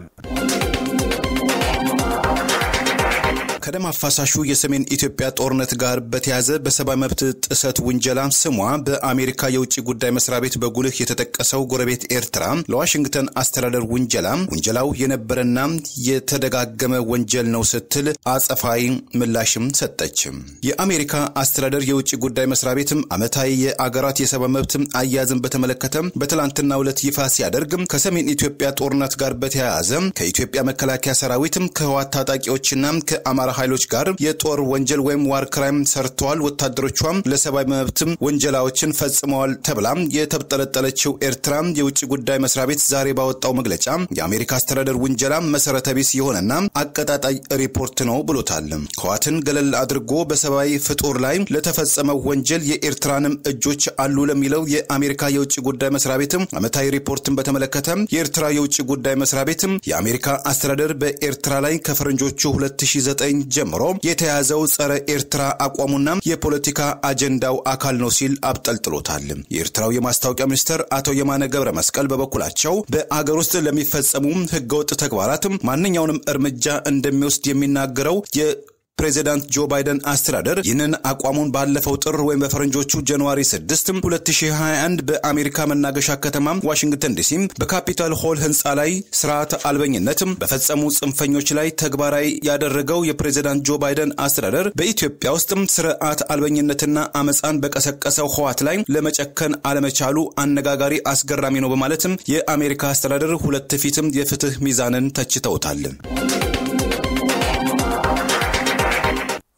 ከደም አፋሳሹ የሰሜን ኢትዮጵያ ጦርነት ጋር በተያዘ በሰብአዊ መብት ጥሰት ውንጀላ ስሟ በአሜሪካ የውጭ ጉዳይ መስሪያ ቤት በጉልህ የተጠቀሰው ጎረቤት ኤርትራ ለዋሽንግተን አስተዳደር ውንጀላ ውንጀላው የነበረና የተደጋገመ ወንጀል ነው ስትል አጸፋዊ ምላሽም ሰጠች። የአሜሪካ አስተዳደር የውጭ ጉዳይ መስሪያ ቤትም ዓመታዊ የአገራት የሰብአዊ መብት አያያዝን በተመለከተ በትላንትና ዕለት ይፋ ሲያደርግ ከሰሜን ኢትዮጵያ ጦርነት ጋር በተያያዘ ከኢትዮጵያ መከላከያ ሰራዊትም ከህዋት ታጣቂዎችና ከአማራ ኃይሎች ጋር የጦር ወንጀል ወይም ዋር ክራይም ሰርተዋል፣ ወታደሮቿም ለሰብአዊ መብትም ወንጀላዎችን ፈጽመዋል ተብላ የተጠለጠለችው ኤርትራ የውጭ ጉዳይ መስሪያ ቤት ዛሬ ባወጣው መግለጫ የአሜሪካ አስተዳደር ውንጀላ መሰረተ ቢስ የሆነና አቀጣጣይ ሪፖርት ነው ብሎታል። ህወሓትን ገለል አድርጎ በሰብአዊ ፍጡር ላይ ለተፈጸመው ወንጀል የኤርትራንም እጆች አሉ ለሚለው የአሜሪካ የውጭ ጉዳይ መስሪያ ቤትም አመታዊ ሪፖርትን በተመለከተ የኤርትራ የውጭ ጉዳይ መስሪያ ቤትም የአሜሪካ አስተዳደር በኤርትራ ላይ ከፈረንጆቹ 2009 ጀምሮ የተያዘው ጸረ ኤርትራ አቋሙና የፖለቲካ አጀንዳው አካል ነው ሲል አብጠልጥሎታል። የኤርትራው የማስታወቂያ ሚኒስትር አቶ የማነ ገብረ መስቀል በበኩላቸው በአገር ውስጥ ለሚፈጸሙ ህገወጥ ተግባራት ማንኛውንም እርምጃ እንደሚወስድ የሚናገረው ፕሬዚዳንት ጆ ባይደን አስተዳደር ይህንን አቋሙን ባለፈው ጥር ወይም በፈረንጆቹ ጃንዋሪ 6 2021 በአሜሪካ መናገሻ ከተማ ዋሽንግተን ዲሲ በካፒታል ሆል ህንፃ ላይ ስርዓተ አልበኝነትም በፈጸሙ ጽንፈኞች ላይ ተግባራዊ ያደረገው የፕሬዚዳንት ጆ ባይደን አስተዳደር በኢትዮጵያ ውስጥም ስርዓት አልበኝነትና አመፃን በቀሰቀሰው ህዋት ላይ ለመጨከን አለመቻሉ አነጋጋሪ አስገራሚ ነው በማለትም የአሜሪካ አስተዳደር ሁለት ፊትም የፍትህ ሚዛንን ተችተውታል።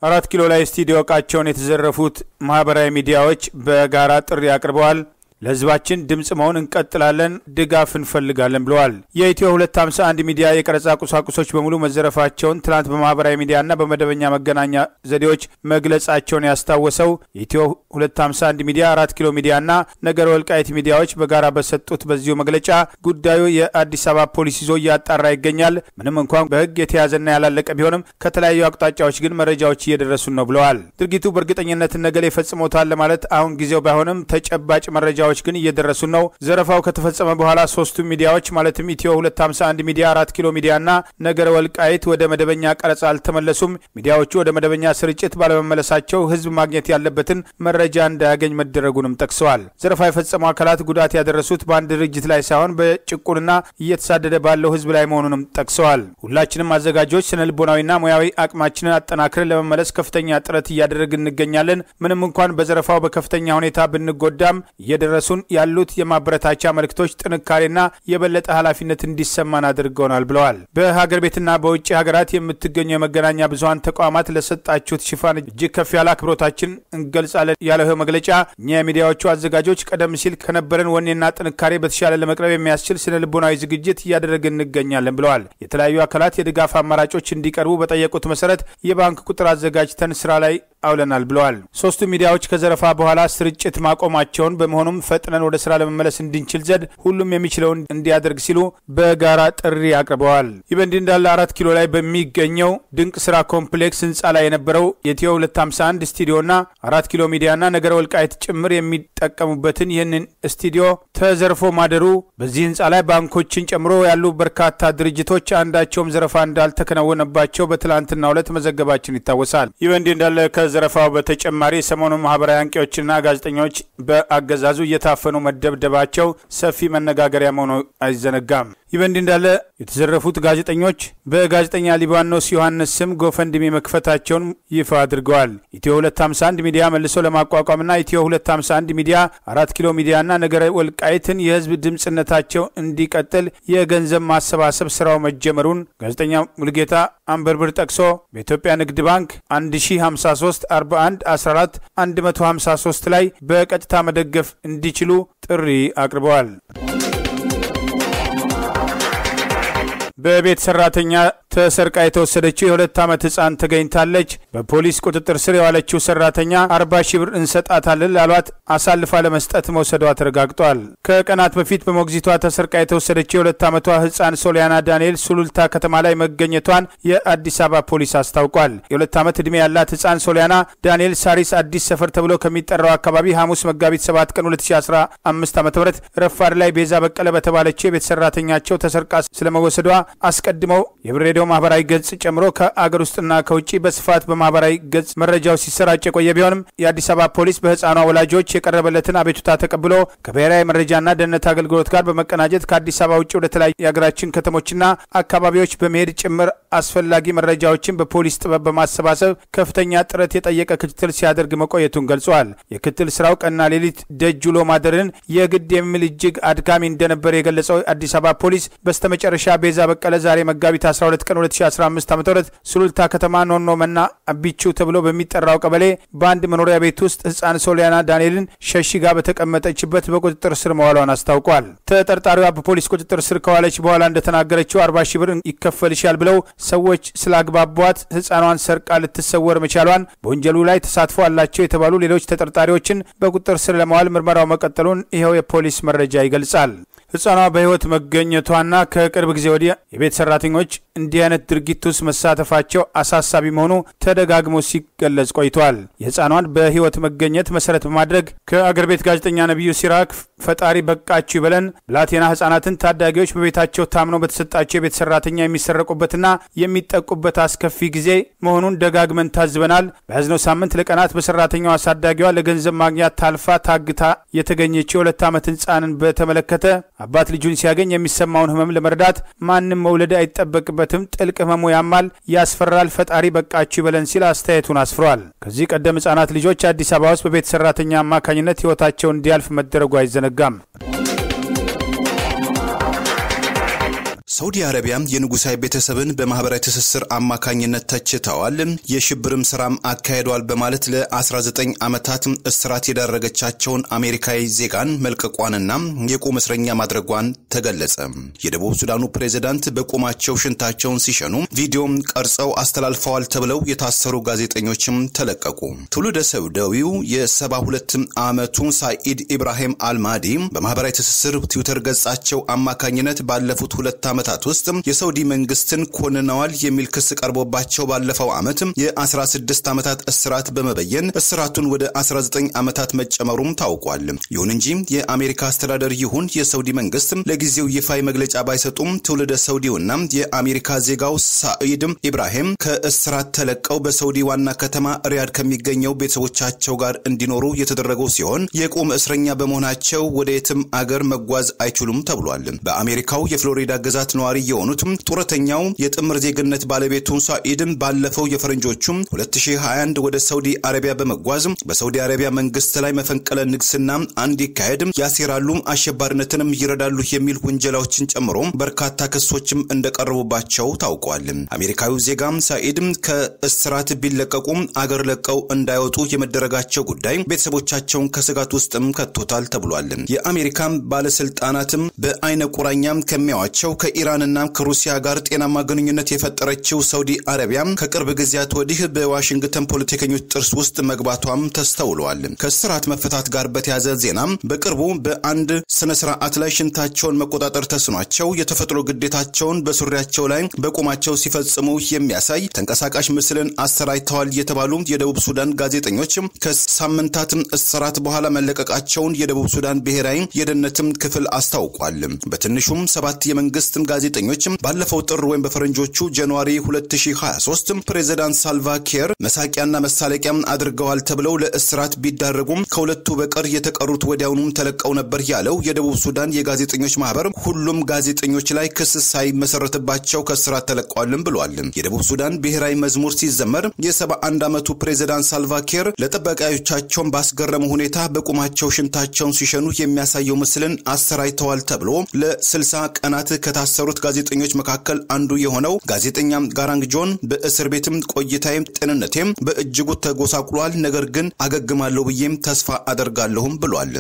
አራት ኪሎ ላይ ስቱዲዮ እቃቸውን የተዘረፉት ማህበራዊ ሚዲያዎች በጋራ ጥሪ አቅርበዋል። ለህዝባችን ድምፅ መሆን እንቀጥላለን፣ ድጋፍ እንፈልጋለን ብለዋል። የኢትዮ 251 ሚዲያ የቀረጻ ቁሳቁሶች በሙሉ መዘረፋቸውን ትናንት በማህበራዊ ሚዲያና በመደበኛ መገናኛ ዘዴዎች መግለጻቸውን ያስታወሰው የኢትዮ 251 ሚዲያ፣ አራት ኪሎ ሚዲያና ነገረ ወልቃይት ሚዲያዎች በጋራ በሰጡት በዚሁ መግለጫ ጉዳዩ የአዲስ አበባ ፖሊስ ይዞ እያጣራ ይገኛል። ምንም እንኳን በህግ የተያዘና ያላለቀ ቢሆንም ከተለያዩ አቅጣጫዎች ግን መረጃዎች እየደረሱን ነው ብለዋል። ድርጊቱ በእርግጠኝነት ነገሌ ፈጽሞታል ለማለት አሁን ጊዜው ባይሆንም ተጨባጭ መረጃዎች ሚዲያዎች ግን እየደረሱ ነው። ዘረፋው ከተፈጸመ በኋላ ሶስቱ ሚዲያዎች ማለትም ኢትዮ 251 ሚዲያ፣ አራት ኪሎ ሚዲያና ነገረ ወልቃይት ወደ መደበኛ ቀረጻ አልተመለሱም። ሚዲያዎቹ ወደ መደበኛ ስርጭት ባለመመለሳቸው ህዝብ ማግኘት ያለበትን መረጃ እንዳያገኝ መደረጉንም ጠቅሰዋል። ዘረፋ የፈጸሙ አካላት ጉዳት ያደረሱት በአንድ ድርጅት ላይ ሳይሆን በጭቁንና እየተሳደደ ባለው ህዝብ ላይ መሆኑንም ጠቅሰዋል። ሁላችንም አዘጋጆች ስነ ልቦናዊና ሙያዊ አቅማችንን አጠናክረን ለመመለስ ከፍተኛ ጥረት እያደረግን እንገኛለን። ምንም እንኳን በዘረፋው በከፍተኛ ሁኔታ ብንጎዳም እየደረሰ መድረሱን ያሉት የማበረታቻ መልእክቶች ጥንካሬና የበለጠ ኃላፊነት እንዲሰማን አድርገውናል ብለዋል። በሀገር ቤትና በውጭ ሀገራት የምትገኙ የመገናኛ ብዙሀን ተቋማት ለሰጣችሁት ሽፋን እጅግ ከፍ ያለ አክብሮታችን እንገልጻለን ያለው መግለጫ እኛ የሚዲያዎቹ አዘጋጆች ቀደም ሲል ከነበረን ወኔና ጥንካሬ በተሻለ ለመቅረብ የሚያስችል ስነ ልቦናዊ ዝግጅት እያደረግን እንገኛለን ብለዋል። የተለያዩ አካላት የድጋፍ አማራጮች እንዲቀርቡ በጠየቁት መሰረት የባንክ ቁጥር አዘጋጅተን ስራ ላይ አውለናል ብለዋል። ሶስቱ ሚዲያዎች ከዘረፋ በኋላ ስርጭት ማቆማቸውን በመሆኑም ፈጥነን ወደ ስራ ለመመለስ እንድንችል ዘድ ሁሉም የሚችለውን እንዲያደርግ ሲሉ በጋራ ጥሪ አቅርበዋል። ይህ በእንዲህ እንዳለ አራት ኪሎ ላይ በሚገኘው ድንቅ ስራ ኮምፕሌክስ ህንፃ ላይ የነበረው የኢትዮ 251 ስቱዲዮና አራት ኪሎ ሚዲያና ነገረ ወልቃይት ጭምር የሚጠቀሙበትን ይህንን ስቱዲዮ ተዘርፎ ማደሩ በዚህ ህንፃ ላይ ባንኮችን ጨምሮ ያሉ በርካታ ድርጅቶች አንዳቸውም ዘረፋ እንዳልተከናወነባቸው በትላንትናው ዕለት መዘገባችን ይታወሳል። ይህ በእንዲህ እንዳለ ከዘረፋው በተጨማሪ ሰሞኑ ማህበራዊ አንቂዎችና ጋዜጠኞች በአገዛዙ እየታፈኑ መደብደባቸው ሰፊ መነጋገሪያ መሆኑ አይዘነጋም። ይህ በእንዲህ እንዳለ የተዘረፉት ጋዜጠኞች በጋዜጠኛ ሊባኖስ ዮሐንስ ስም ጎፈንድሚ መክፈታቸውን ይፋ አድርገዋል። ኢትዮ 251 ሚዲያ መልሶ ለማቋቋምና ኢትዮ 251 ሚዲያ፣ አራት ኪሎ ሚዲያና ነገረ ወልቃይትን የህዝብ ድምፅነታቸው እንዲቀጥል የገንዘብ ማሰባሰብ ስራው መጀመሩን ጋዜጠኛ ሙልጌታ አንበርብር ጠቅሶ በኢትዮጵያ ንግድ ባንክ 1053 41 14 153 ላይ በቀጥታ መደገፍ እንዲችሉ ጥሪ አቅርበዋል። በቤት ሰራተኛ ተሰርቃ የተወሰደችው የሁለት ዓመት ህፃን ተገኝታለች። በፖሊስ ቁጥጥር ስር የዋለችው ሰራተኛ አርባ ሺህ ብር እንሰጣታለን ላሏት አሳልፋ ለመስጠት መውሰዷ ተረጋግጧል። ከቀናት በፊት በሞግዚቷ ተሰርቃ የተወሰደችው የሁለት ዓመቷ ህፃን ሶሊያና ዳንኤል ሱሉልታ ከተማ ላይ መገኘቷን የአዲስ አበባ ፖሊስ አስታውቋል። የሁለት ዓመት ዕድሜ ያላት ህፃን ሶሊያና ዳንኤል ሳሪስ አዲስ ሰፈር ተብሎ ከሚጠራው አካባቢ ሐሙስ መጋቢት 7 ቀን 2015 ዓ ም ረፋድ ላይ ቤዛ በቀለ በተባለችው የቤት ሰራተኛቸው ተሰርቃ ስለመወሰዷ አስቀድመው የብሬዲዮ ማህበራዊ ገጽ ጨምሮ ከአገር ውስጥና ከውጭ በስፋት በማህበራዊ ገጽ መረጃው ሲሰራጭ የቆየ ቢሆንም የአዲስ አበባ ፖሊስ በህፃኗ ወላጆች የቀረበለትን አቤቱታ ተቀብሎ ከብሔራዊ መረጃና ደህንነት አገልግሎት ጋር በመቀናጀት ከአዲስ አበባ ውጭ ወደ ተለያዩ የሀገራችን ከተሞችና አካባቢዎች በመሄድ ጭምር አስፈላጊ መረጃዎችን በፖሊስ ጥበብ በማሰባሰብ ከፍተኛ ጥረት የጠየቀ ክትትል ሲያደርግ መቆየቱን ገልጿል። የክትትል ስራው ቀና ሌሊት ደጅ ውሎ ማደርን የግድ የሚል እጅግ አድካሚ እንደነበር የገለጸው አዲስ አበባ ፖሊስ በስተመጨረሻ ቤዛ በቀ በቀለ ዛሬ መጋቢት 12 ቀን 2015 ዓ ም ሱሉልታ ከተማ ኖኖ መና አቢቹ ተብሎ በሚጠራው ቀበሌ በአንድ መኖሪያ ቤት ውስጥ ህፃን ሶሊያና ዳንኤልን ሸሽጋ በተቀመጠችበት በቁጥጥር ስር መዋሏን አስታውቋል። ተጠርጣሪዋ በፖሊስ ቁጥጥር ስር ከዋለች በኋላ እንደተናገረችው 40 ሺ ብር ይከፈልሻል ብለው ሰዎች ስላግባቧት ህፃኗን ሰርቃ ልትሰወር መቻሏን በወንጀሉ ላይ ተሳትፎ አላቸው የተባሉ ሌሎች ተጠርጣሪዎችን በቁጥጥር ስር ለመዋል ምርመራው መቀጠሉን ይኸው የፖሊስ መረጃ ይገልጻል። ህፃኗ በህይወት መገኘቷና ከቅርብ ጊዜ ወዲህ የቤት ሰራተኞች እንዲህ አይነት ድርጊት ውስጥ መሳተፋቸው አሳሳቢ መሆኑ ተደጋግሞ ሲገለጽ ቆይቷል። የሕፃኗን በህይወት መገኘት መሰረት በማድረግ ከአገር ቤት ጋዜጠኛ ነቢዩ ሲራክ ፈጣሪ በቃችሁ ይበለን ብላቴና ህጻናትን ታዳጊዎች በቤታቸው ታምነው በተሰጣቸው የቤት ሰራተኛ የሚሰረቁበትና የሚጠቁበት አስከፊ ጊዜ መሆኑን ደጋግመን ታዝበናል። በያዝነው ሳምንት ለቀናት በሰራተኛው አሳዳጊዋ ለገንዘብ ማግኛት ታልፋ ታግታ የተገኘችው የሁለት ዓመት ሕፃንን በተመለከተ አባት ልጁን ሲያገኝ የሚሰማውን ህመም ለመርዳት ማንም መውለድ አይጠበቅበትም። ጥልቅ ህመሙ ያማል፣ ያስፈራል። ፈጣሪ በቃችሁ ይበለን ሲል አስተያየቱን አስፍሯል። ከዚህ ቀደም ህጻናት ልጆች አዲስ አበባ ውስጥ በቤት ሰራተኛ አማካኝነት ህይወታቸው እንዲያልፍ መደረጉ አይዘነጋም። ሳውዲ አረቢያም የንጉሳዊ ቤተሰብን በማህበራዊ ትስስር አማካኝነት ተችተዋል፣ የሽብርም ስራም አካሄዷል በማለት ለ19 ዓመታት እስራት የዳረገቻቸውን አሜሪካዊ ዜጋን መልቀቋንና የቁም እስረኛ ማድረጓን ተገለጸ። የደቡብ ሱዳኑ ፕሬዝዳንት በቁማቸው ሽንታቸውን ሲሸኑ ቪዲዮም ቀርጸው አስተላልፈዋል ተብለው የታሰሩ ጋዜጠኞችም ተለቀቁ። ትውልደ ሰውደዊው የ72 ዓመቱ ሳኢድ ኢብራሂም አልማዲ በማህበራዊ ትስስር ትዊተር ገጻቸው አማካኝነት ባለፉት ሁለት ዓመታት ዓመታት ውስጥ የሳውዲ መንግስትን ኮንነዋል የሚል ክስ ቀርቦባቸው ባለፈው ዓመት የ16 ዓመታት እስራት በመበየን እስራቱን ወደ 19 ዓመታት መጨመሩም ታውቋል። ይሁን እንጂ የአሜሪካ አስተዳደር ይሁን የሳውዲ መንግስት ለጊዜው ይፋይ መግለጫ ባይሰጡም ትውልደ ሳውዲውና የአሜሪካ ዜጋው ሳኢድ ኢብራሂም ከእስራት ተለቀው በሳውዲ ዋና ከተማ ሪያድ ከሚገኘው ቤተሰቦቻቸው ጋር እንዲኖሩ የተደረገው ሲሆን የቁም እስረኛ በመሆናቸው ወደ የትም አገር መጓዝ አይችሉም ተብሏል። በአሜሪካው የፍሎሪዳ ግዛት ግዛት ነዋሪ የሆኑት ጡረተኛው የጥምር ዜግነት ባለቤቱ ሳኢድም ባለፈው የፈረንጆቹም 2021 ወደ ሳውዲ አረቢያ በመጓዝ በሳውዲ አረቢያ መንግስት ላይ መፈንቀለ ንግስና እንዲካሄድ ያሴራሉ፣ አሸባሪነትንም ይረዳሉ የሚል ውንጀላዎችን ጨምሮ በርካታ ክሶችም እንደቀረቡባቸው ታውቋል። አሜሪካዊው ዜጋ ሳኢድ ከእስራት ቢለቀቁ አገር ለቀው እንዳይወጡ የመደረጋቸው ጉዳይ ቤተሰቦቻቸውን ከስጋት ውስጥም ከቶታል ተብሏል። የአሜሪካ ባለስልጣናትም በአይነ ቁራኛም ከሚያዋቸው ከ ከኢራንና ከሩሲያ ጋር ጤናማ ግንኙነት የፈጠረችው ሳውዲ አረቢያ ከቅርብ ጊዜያት ወዲህ በዋሽንግተን ፖለቲከኞች ጥርስ ውስጥ መግባቷም ተስተውሏል። ከስርዓት መፈታት ጋር በተያዘ ዜና በቅርቡ በአንድ ስነ ስርዓት ላይ ሽንታቸውን መቆጣጠር ተስኗቸው የተፈጥሮ ግዴታቸውን በሱሪያቸው ላይ በቁማቸው ሲፈጽሙ የሚያሳይ ተንቀሳቃሽ ምስልን አሰራጭተዋል የተባሉ የደቡብ ሱዳን ጋዜጠኞች ከሳምንታት እስራት በኋላ መለቀቃቸውን የደቡብ ሱዳን ብሔራዊ የደህንነትም ክፍል አስታውቋል። በትንሹም ሰባት የመንግስት ጋዜጠኞችም ባለፈው ጥር ወይም በፈረንጆቹ ጃንዋሪ 2023 ፕሬዚዳንት ሳልቫ ኪር መሳቂያና መሳለቂያ አድርገዋል ተብለው ለእስራት ቢዳረጉም ከሁለቱ በቀር የተቀሩት ወዲያውኑም ተለቀው ነበር ያለው የደቡብ ሱዳን የጋዜጠኞች ማህበር ሁሉም ጋዜጠኞች ላይ ክስ ሳይመሰረትባቸው ከእስራት ተለቀዋልም ብሏል። የደቡብ ሱዳን ብሔራዊ መዝሙር ሲዘመር የ71 ዓመቱ ፕሬዚዳንት ሳልቫ ኪር ለጠበቃዮቻቸውን ባስገረመ ሁኔታ በቁማቸው ሽንታቸውን ሲሸኑ የሚያሳየው ምስልን አሰራይተዋል ተብሎ ለ60 ቀናት ከታሰ ከታሰሩት ጋዜጠኞች መካከል አንዱ የሆነው ጋዜጠኛ ጋራንግ ጆን በእስር ቤትም ቆይታዬም ጤንነቴም በእጅጉ ተጎሳቁሏል፣ ነገር ግን አገግማለሁ ብዬም ተስፋ አደርጋለሁም ብሏል።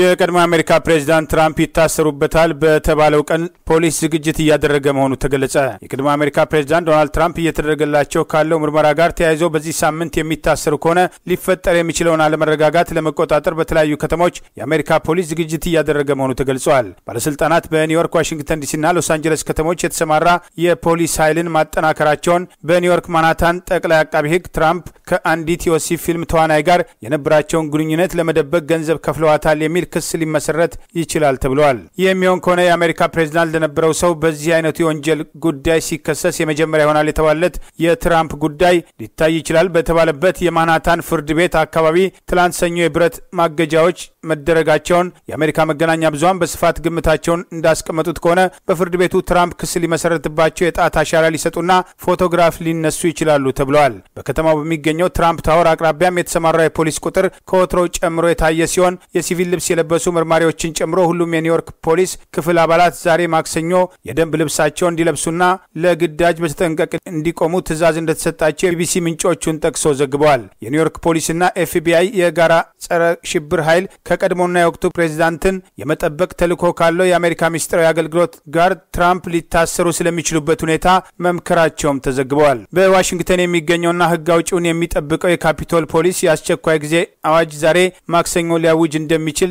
የቀድሞ የአሜሪካ ፕሬዚዳንት ትራምፕ ይታሰሩበታል በተባለው ቀን ፖሊስ ዝግጅት እያደረገ መሆኑ ተገለጸ። የቀድሞ አሜሪካ ፕሬዚዳንት ዶናልድ ትራምፕ እየተደረገላቸው ካለው ምርመራ ጋር ተያይዞ በዚህ ሳምንት የሚታሰሩ ከሆነ ሊፈጠር የሚችለውን አለመረጋጋት ለመቆጣጠር በተለያዩ ከተሞች የአሜሪካ ፖሊስ ዝግጅት እያደረገ መሆኑ ተገልጿል። ባለስልጣናት በኒውዮርክ፣ ዋሽንግተን ዲሲና ሎስ አንጀለስ ከተሞች የተሰማራ የፖሊስ ኃይልን ማጠናከራቸውን በኒውዮርክ ማናታን ጠቅላይ አቃቢ ሕግ ትራምፕ ከአንዲት የወሲብ ፊልም ተዋናይ ጋር የነበራቸውን ግንኙነት ለመደበቅ ገንዘብ ከፍለዋታል የሚል ክስ ሊመሰረት ይችላል ተብሏል። የሚሆን ከሆነ የአሜሪካ ፕሬዚዳንት ለነበረው ሰው በዚህ አይነቱ የወንጀል ጉዳይ ሲከሰስ የመጀመሪያ ይሆናል የተባለለት የትራምፕ ጉዳይ ሊታይ ይችላል በተባለበት የማናታን ፍርድ ቤት አካባቢ ትላንት ሰኞ የብረት ማገጃዎች መደረጋቸውን የአሜሪካ መገናኛ ብዙሀን በስፋት ግምታቸውን እንዳስቀመጡት ከሆነ በፍርድ ቤቱ ትራምፕ ክስ ሊመሰረትባቸው የጣት አሻራ ሊሰጡና ፎቶግራፍ ሊነሱ ይችላሉ ተብለዋል። በከተማው በሚገኘው ትራምፕ ታወር አቅራቢያም የተሰማራው የፖሊስ ቁጥር ከወትሮው ጨምሮ የታየ ሲሆን የሲቪል ልብስ ልብስ የለበሱ መርማሪዎችን ጨምሮ ሁሉም የኒውዮርክ ፖሊስ ክፍል አባላት ዛሬ ማክሰኞ የደንብ ልብሳቸውን እንዲለብሱና ለግዳጅ በተጠንቀቅ እንዲቆሙ ትዕዛዝ እንደተሰጣቸው የቢቢሲ ምንጮቹን ጠቅሶ ዘግበዋል። የኒውዮርክ ፖሊስና ኤፍቢአይ የጋራ ጸረ ሽብር ኃይል ከቀድሞና የወቅቱ ፕሬዚዳንትን የመጠበቅ ተልዕኮ ካለው የአሜሪካ ሚስጥራዊ አገልግሎት ጋር ትራምፕ ሊታሰሩ ስለሚችሉበት ሁኔታ መምከራቸውም ተዘግበዋል። በዋሽንግተን የሚገኘውና ህግ አውጪውን የሚጠብቀው የካፒቶል ፖሊስ የአስቸኳይ ጊዜ አዋጅ ዛሬ ማክሰኞ ሊያውጅ እንደሚችል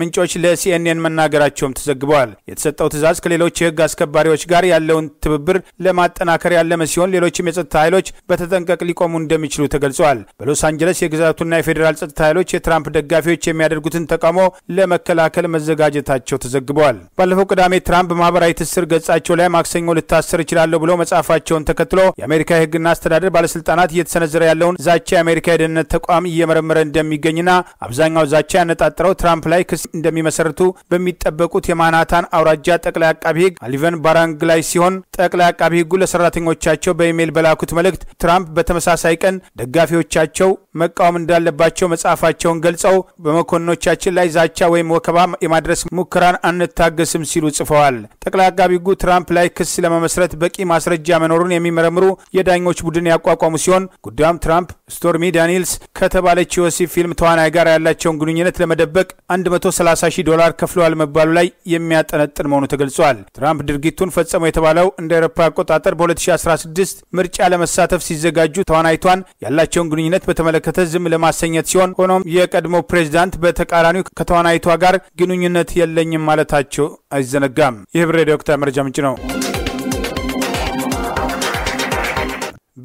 ምንጮች ለሲኤንኤን መናገራቸውም ተዘግበዋል። የተሰጠው ትዕዛዝ ከሌሎች የህግ አስከባሪዎች ጋር ያለውን ትብብር ለማጠናከር ያለመ ሲሆን ሌሎችም የጸጥታ ኃይሎች በተጠንቀቅ ሊቆሙ እንደሚችሉ ተገልጿል። በሎስ አንጀለስ የግዛቱና የፌዴራል ጸጥታ ኃይሎች የትራምፕ ደጋፊዎች የሚያደርጉትን ተቃውሞ ለመከላከል መዘጋጀታቸው ተዘግበዋል። ባለፈው ቅዳሜ ትራምፕ በማህበራዊ ትስስር ገጻቸው ላይ ማክሰኞ ልታሰር እችላለሁ ብሎ መጻፋቸውን ተከትሎ የአሜሪካ የህግና አስተዳደር ባለስልጣናት እየተሰነዘረ ያለውን ዛቻ የአሜሪካ የደህንነት ተቋም እየመረመረ እንደሚገኝና አብዛኛው ዛቻ ያነጣጠረው ትራምፕ ላይ ክስ እንደሚመሰርቱ በሚጠበቁት የማናታን አውራጃ ጠቅላይ አቃቢ ህግ አሊቨን ባራንግ ላይ ሲሆን ጠቅላይ አቃቢ ህጉ ለሰራተኞቻቸው በኢሜይል በላኩት መልእክት ትራምፕ በተመሳሳይ ቀን ደጋፊዎቻቸው መቃወም እንዳለባቸው መጽሐፋቸውን ገልጸው በመኮንኖቻችን ላይ ዛቻ ወይም ወከባ የማድረስ ሙከራን አንታገስም ሲሉ ጽፈዋል። ጠቅላይ አቃቢ ህጉ ትራምፕ ላይ ክስ ለመመስረት በቂ ማስረጃ መኖሩን የሚመረምሩ የዳኞች ቡድን ያቋቋሙ ሲሆን ጉዳዩም ትራምፕ ስቶርሚ ዳኒልስ ከተባለች የወሲብ ፊልም ተዋናይ ጋር ያላቸውን ግንኙነት ለመደበቅ 30 ሺህ ዶላር ከፍለዋል መባሉ ላይ የሚያጠነጥን መሆኑ ተገልጿል። ትራምፕ ድርጊቱን ፈጸመው የተባለው እንደ ኤሮፓ አቆጣጠር በ2016 ምርጫ ለመሳተፍ ሲዘጋጁ ተዋናይቷን ያላቸውን ግንኙነት በተመለከተ ዝም ለማሰኘት ሲሆን ሆኖም የቀድሞ ፕሬዚዳንት በተቃራኒው ከተዋናይቷ ጋር ግንኙነት የለኝም ማለታቸው አይዘነጋም። ይህ ብሬ ዶክተር መረጃ ምንጭ ነው።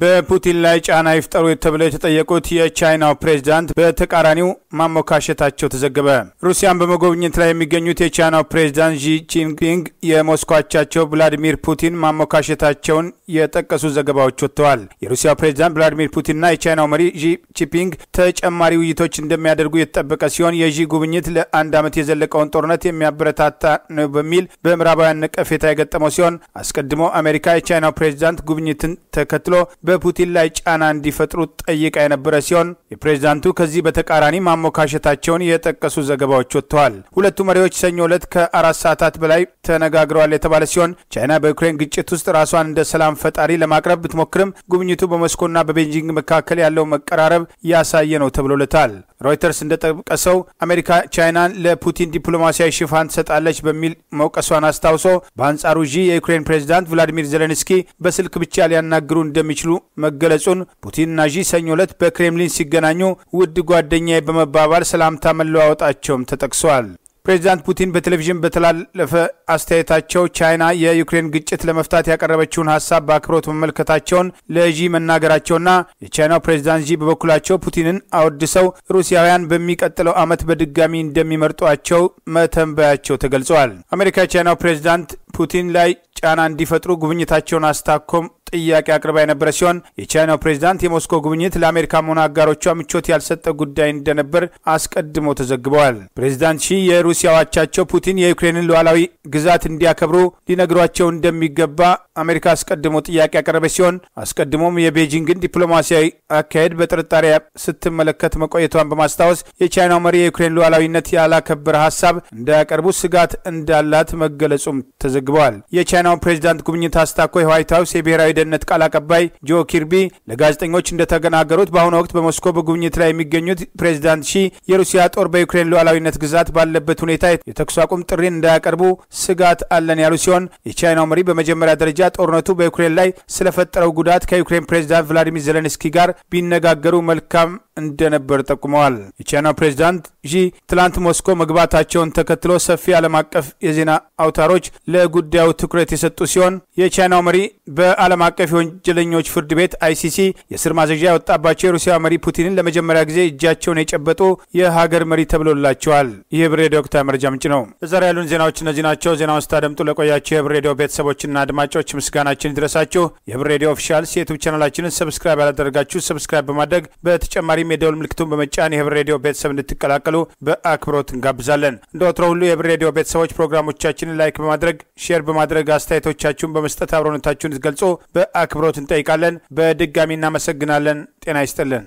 በፑቲን ላይ ጫና ይፍጠሩ ተብለው የተጠየቁት የቻይናው ፕሬዝዳንት በተቃራኒው ማሞካሸታቸው ተዘገበ። ሩሲያን በመጎብኘት ላይ የሚገኙት የቻይናው ፕሬዝዳንት ዢ ጂንፒንግ የሞስኮ አቻቸው ቭላዲሚር ፑቲን ማሞካሸታቸውን የጠቀሱ ዘገባዎች ወጥተዋል። የሩሲያው ፕሬዝዳንት ቭላዲሚር ፑቲንና የቻይናው መሪ ዢ ጂንፒንግ ተጨማሪ ውይይቶች እንደሚያደርጉ የተጠበቀ ሲሆን የዢ ጉብኝት ለአንድ ዓመት የዘለቀውን ጦርነት የሚያበረታታ ነው በሚል በምዕራባውያን ነቀፌታ የገጠመው ሲሆን አስቀድሞ አሜሪካ የቻይናው ፕሬዝዳንት ጉብኝትን ተከትሎ በፑቲን ላይ ጫና እንዲፈጥሩ ጠይቃ የነበረ ሲሆን የፕሬዝዳንቱ ከዚህ በተቃራኒ ማሞካሸታቸውን የጠቀሱ ዘገባዎች ወጥተዋል። ሁለቱ መሪዎች ሰኞ ዕለት ከአራት ሰዓታት በላይ ተነጋግረዋል የተባለ ሲሆን ቻይና በዩክሬን ግጭት ውስጥ ራሷን እንደ ሰላም ፈጣሪ ለማቅረብ ብትሞክርም ጉብኝቱ በሞስኮና በቤጂንግ መካከል ያለው መቀራረብ ያሳየ ነው ተብሎለታል። ሮይተርስ እንደጠቀሰው አሜሪካ ቻይናን ለፑቲን ዲፕሎማሲያዊ ሽፋን ትሰጣለች በሚል መውቀሷን አስታውሶ በአንጻሩ ዢ የዩክሬን ፕሬዚዳንት ቭላዲሚር ዜሌንስኪ በስልክ ብቻ ሊያናግሩ እንደሚችሉ መገለጹን ፑቲንና ዢ ሰኞ ዕለት በክሬምሊን ሲገናኙ ውድ ጓደኛዬ በመባባል ሰላምታ መለዋወጣቸውም ተጠቅሷል። ፕሬዚዳንት ፑቲን በቴሌቪዥን በተላለፈ አስተያየታቸው ቻይና የዩክሬን ግጭት ለመፍታት ያቀረበችውን ሀሳብ በአክብሮት መመልከታቸውን ለዢ መናገራቸውና የቻይናው ፕሬዚዳንት ዢ በበኩላቸው ፑቲንን አወድሰው ሩሲያውያን በሚቀጥለው ዓመት በድጋሚ እንደሚመርጧቸው መተንበያቸው ተገልጸዋል። አሜሪካ የቻይናው ፕሬዚዳንት ፑቲን ላይ ጫና እንዲፈጥሩ ጉብኝታቸውን አስታኮም ጥያቄ አቅርባ የነበረ ሲሆን የቻይናው ፕሬዚዳንት የሞስኮ ጉብኝት ለአሜሪካም ሆነ አጋሮቿ ምቾት ያልሰጠ ጉዳይ እንደነበር አስቀድሞ ተዘግበዋል። ፕሬዚዳንት ሺ የሩሲያ አቻቸው ፑቲን የዩክሬንን ሉዓላዊ ግዛት እንዲያከብሩ ሊነግሯቸው እንደሚገባ አሜሪካ አስቀድሞ ጥያቄ ያቀረበ ሲሆን አስቀድሞም የቤጂንግን ዲፕሎማሲያዊ አካሄድ በጥርጣሬ ስትመለከት መቆየቷን በማስታወስ የቻይናው መሪ የዩክሬን ሉዓላዊነት ያላከበረ ሀሳብ እንዳያቀርቡ ስጋት እንዳላት መገለጹም ተዘግበዋል። የቻይናው ፕሬዚዳንት ጉብኝት አስታኮ የዋይት ሀውስ የብሔራዊ የደህንነት ቃል አቀባይ ጆ ኪርቢ ለጋዜጠኞች እንደተናገሩት በአሁኑ ወቅት በሞስኮ በጉብኝት ላይ የሚገኙት ፕሬዚዳንት ሺ የሩሲያ ጦር በዩክሬን ሉዓላዊነት ግዛት ባለበት ሁኔታ የተኩስ አቁም ጥሪን እንዳያቀርቡ ስጋት አለን ያሉ ሲሆን የቻይናው መሪ በመጀመሪያ ደረጃ ጦርነቱ በዩክሬን ላይ ስለፈጠረው ጉዳት ከዩክሬን ፕሬዚዳንት ቭላዲሚር ዘለንስኪ ጋር ቢነጋገሩ መልካም እንደነበር ጠቁመዋል። የቻይናው ፕሬዚዳንት ዢ ትላንት ሞስኮ መግባታቸውን ተከትሎ ሰፊ ዓለም አቀፍ የዜና አውታሮች ለጉዳዩ ትኩረት የሰጡ ሲሆን የቻይናው መሪ በዓለም አቀፍ የወንጀለኞች ፍርድ ቤት አይሲሲ የስር ማዘዣ ያወጣባቸው የሩሲያ መሪ ፑቲንን ለመጀመሪያ ጊዜ እጃቸውን የጨበጡ የሀገር መሪ ተብሎላቸዋል። የህብር ሬዲዮ ወቅታዊ መረጃ ምንጭ ነው። ለዛሬ ያሉን ዜናዎች እነዚህ ናቸው። ዜናውን ስታደምጡ ለቆያቸው የህብር ሬዲዮ ቤተሰቦችና አድማጮች ምስጋናችን ይድረሳችሁ። የህብር ሬዲዮ ኦፊሻል የዩቱብ ቻናላችንን ሰብስክራይብ ያላደረጋችሁ ሰብስክራይብ በማድረግ በተጨማሪም የደውል ምልክቱን በመጫን የህብር ሬዲዮ ቤተሰብ እንድትቀላቀሉ በአክብሮት እንጋብዛለን። እንደ ወትሮ ሁሉ የህብር ሬዲዮ ቤተሰቦች ፕሮግራሞቻችንን ላይክ በማድረግ ሼር በማድረግ አስተያየቶቻችሁን በመስጠት አብሮነታችሁን ገልጾ በአክብሮት እንጠይቃለን። በድጋሚ እናመሰግናለን። ጤና ይስጥልን።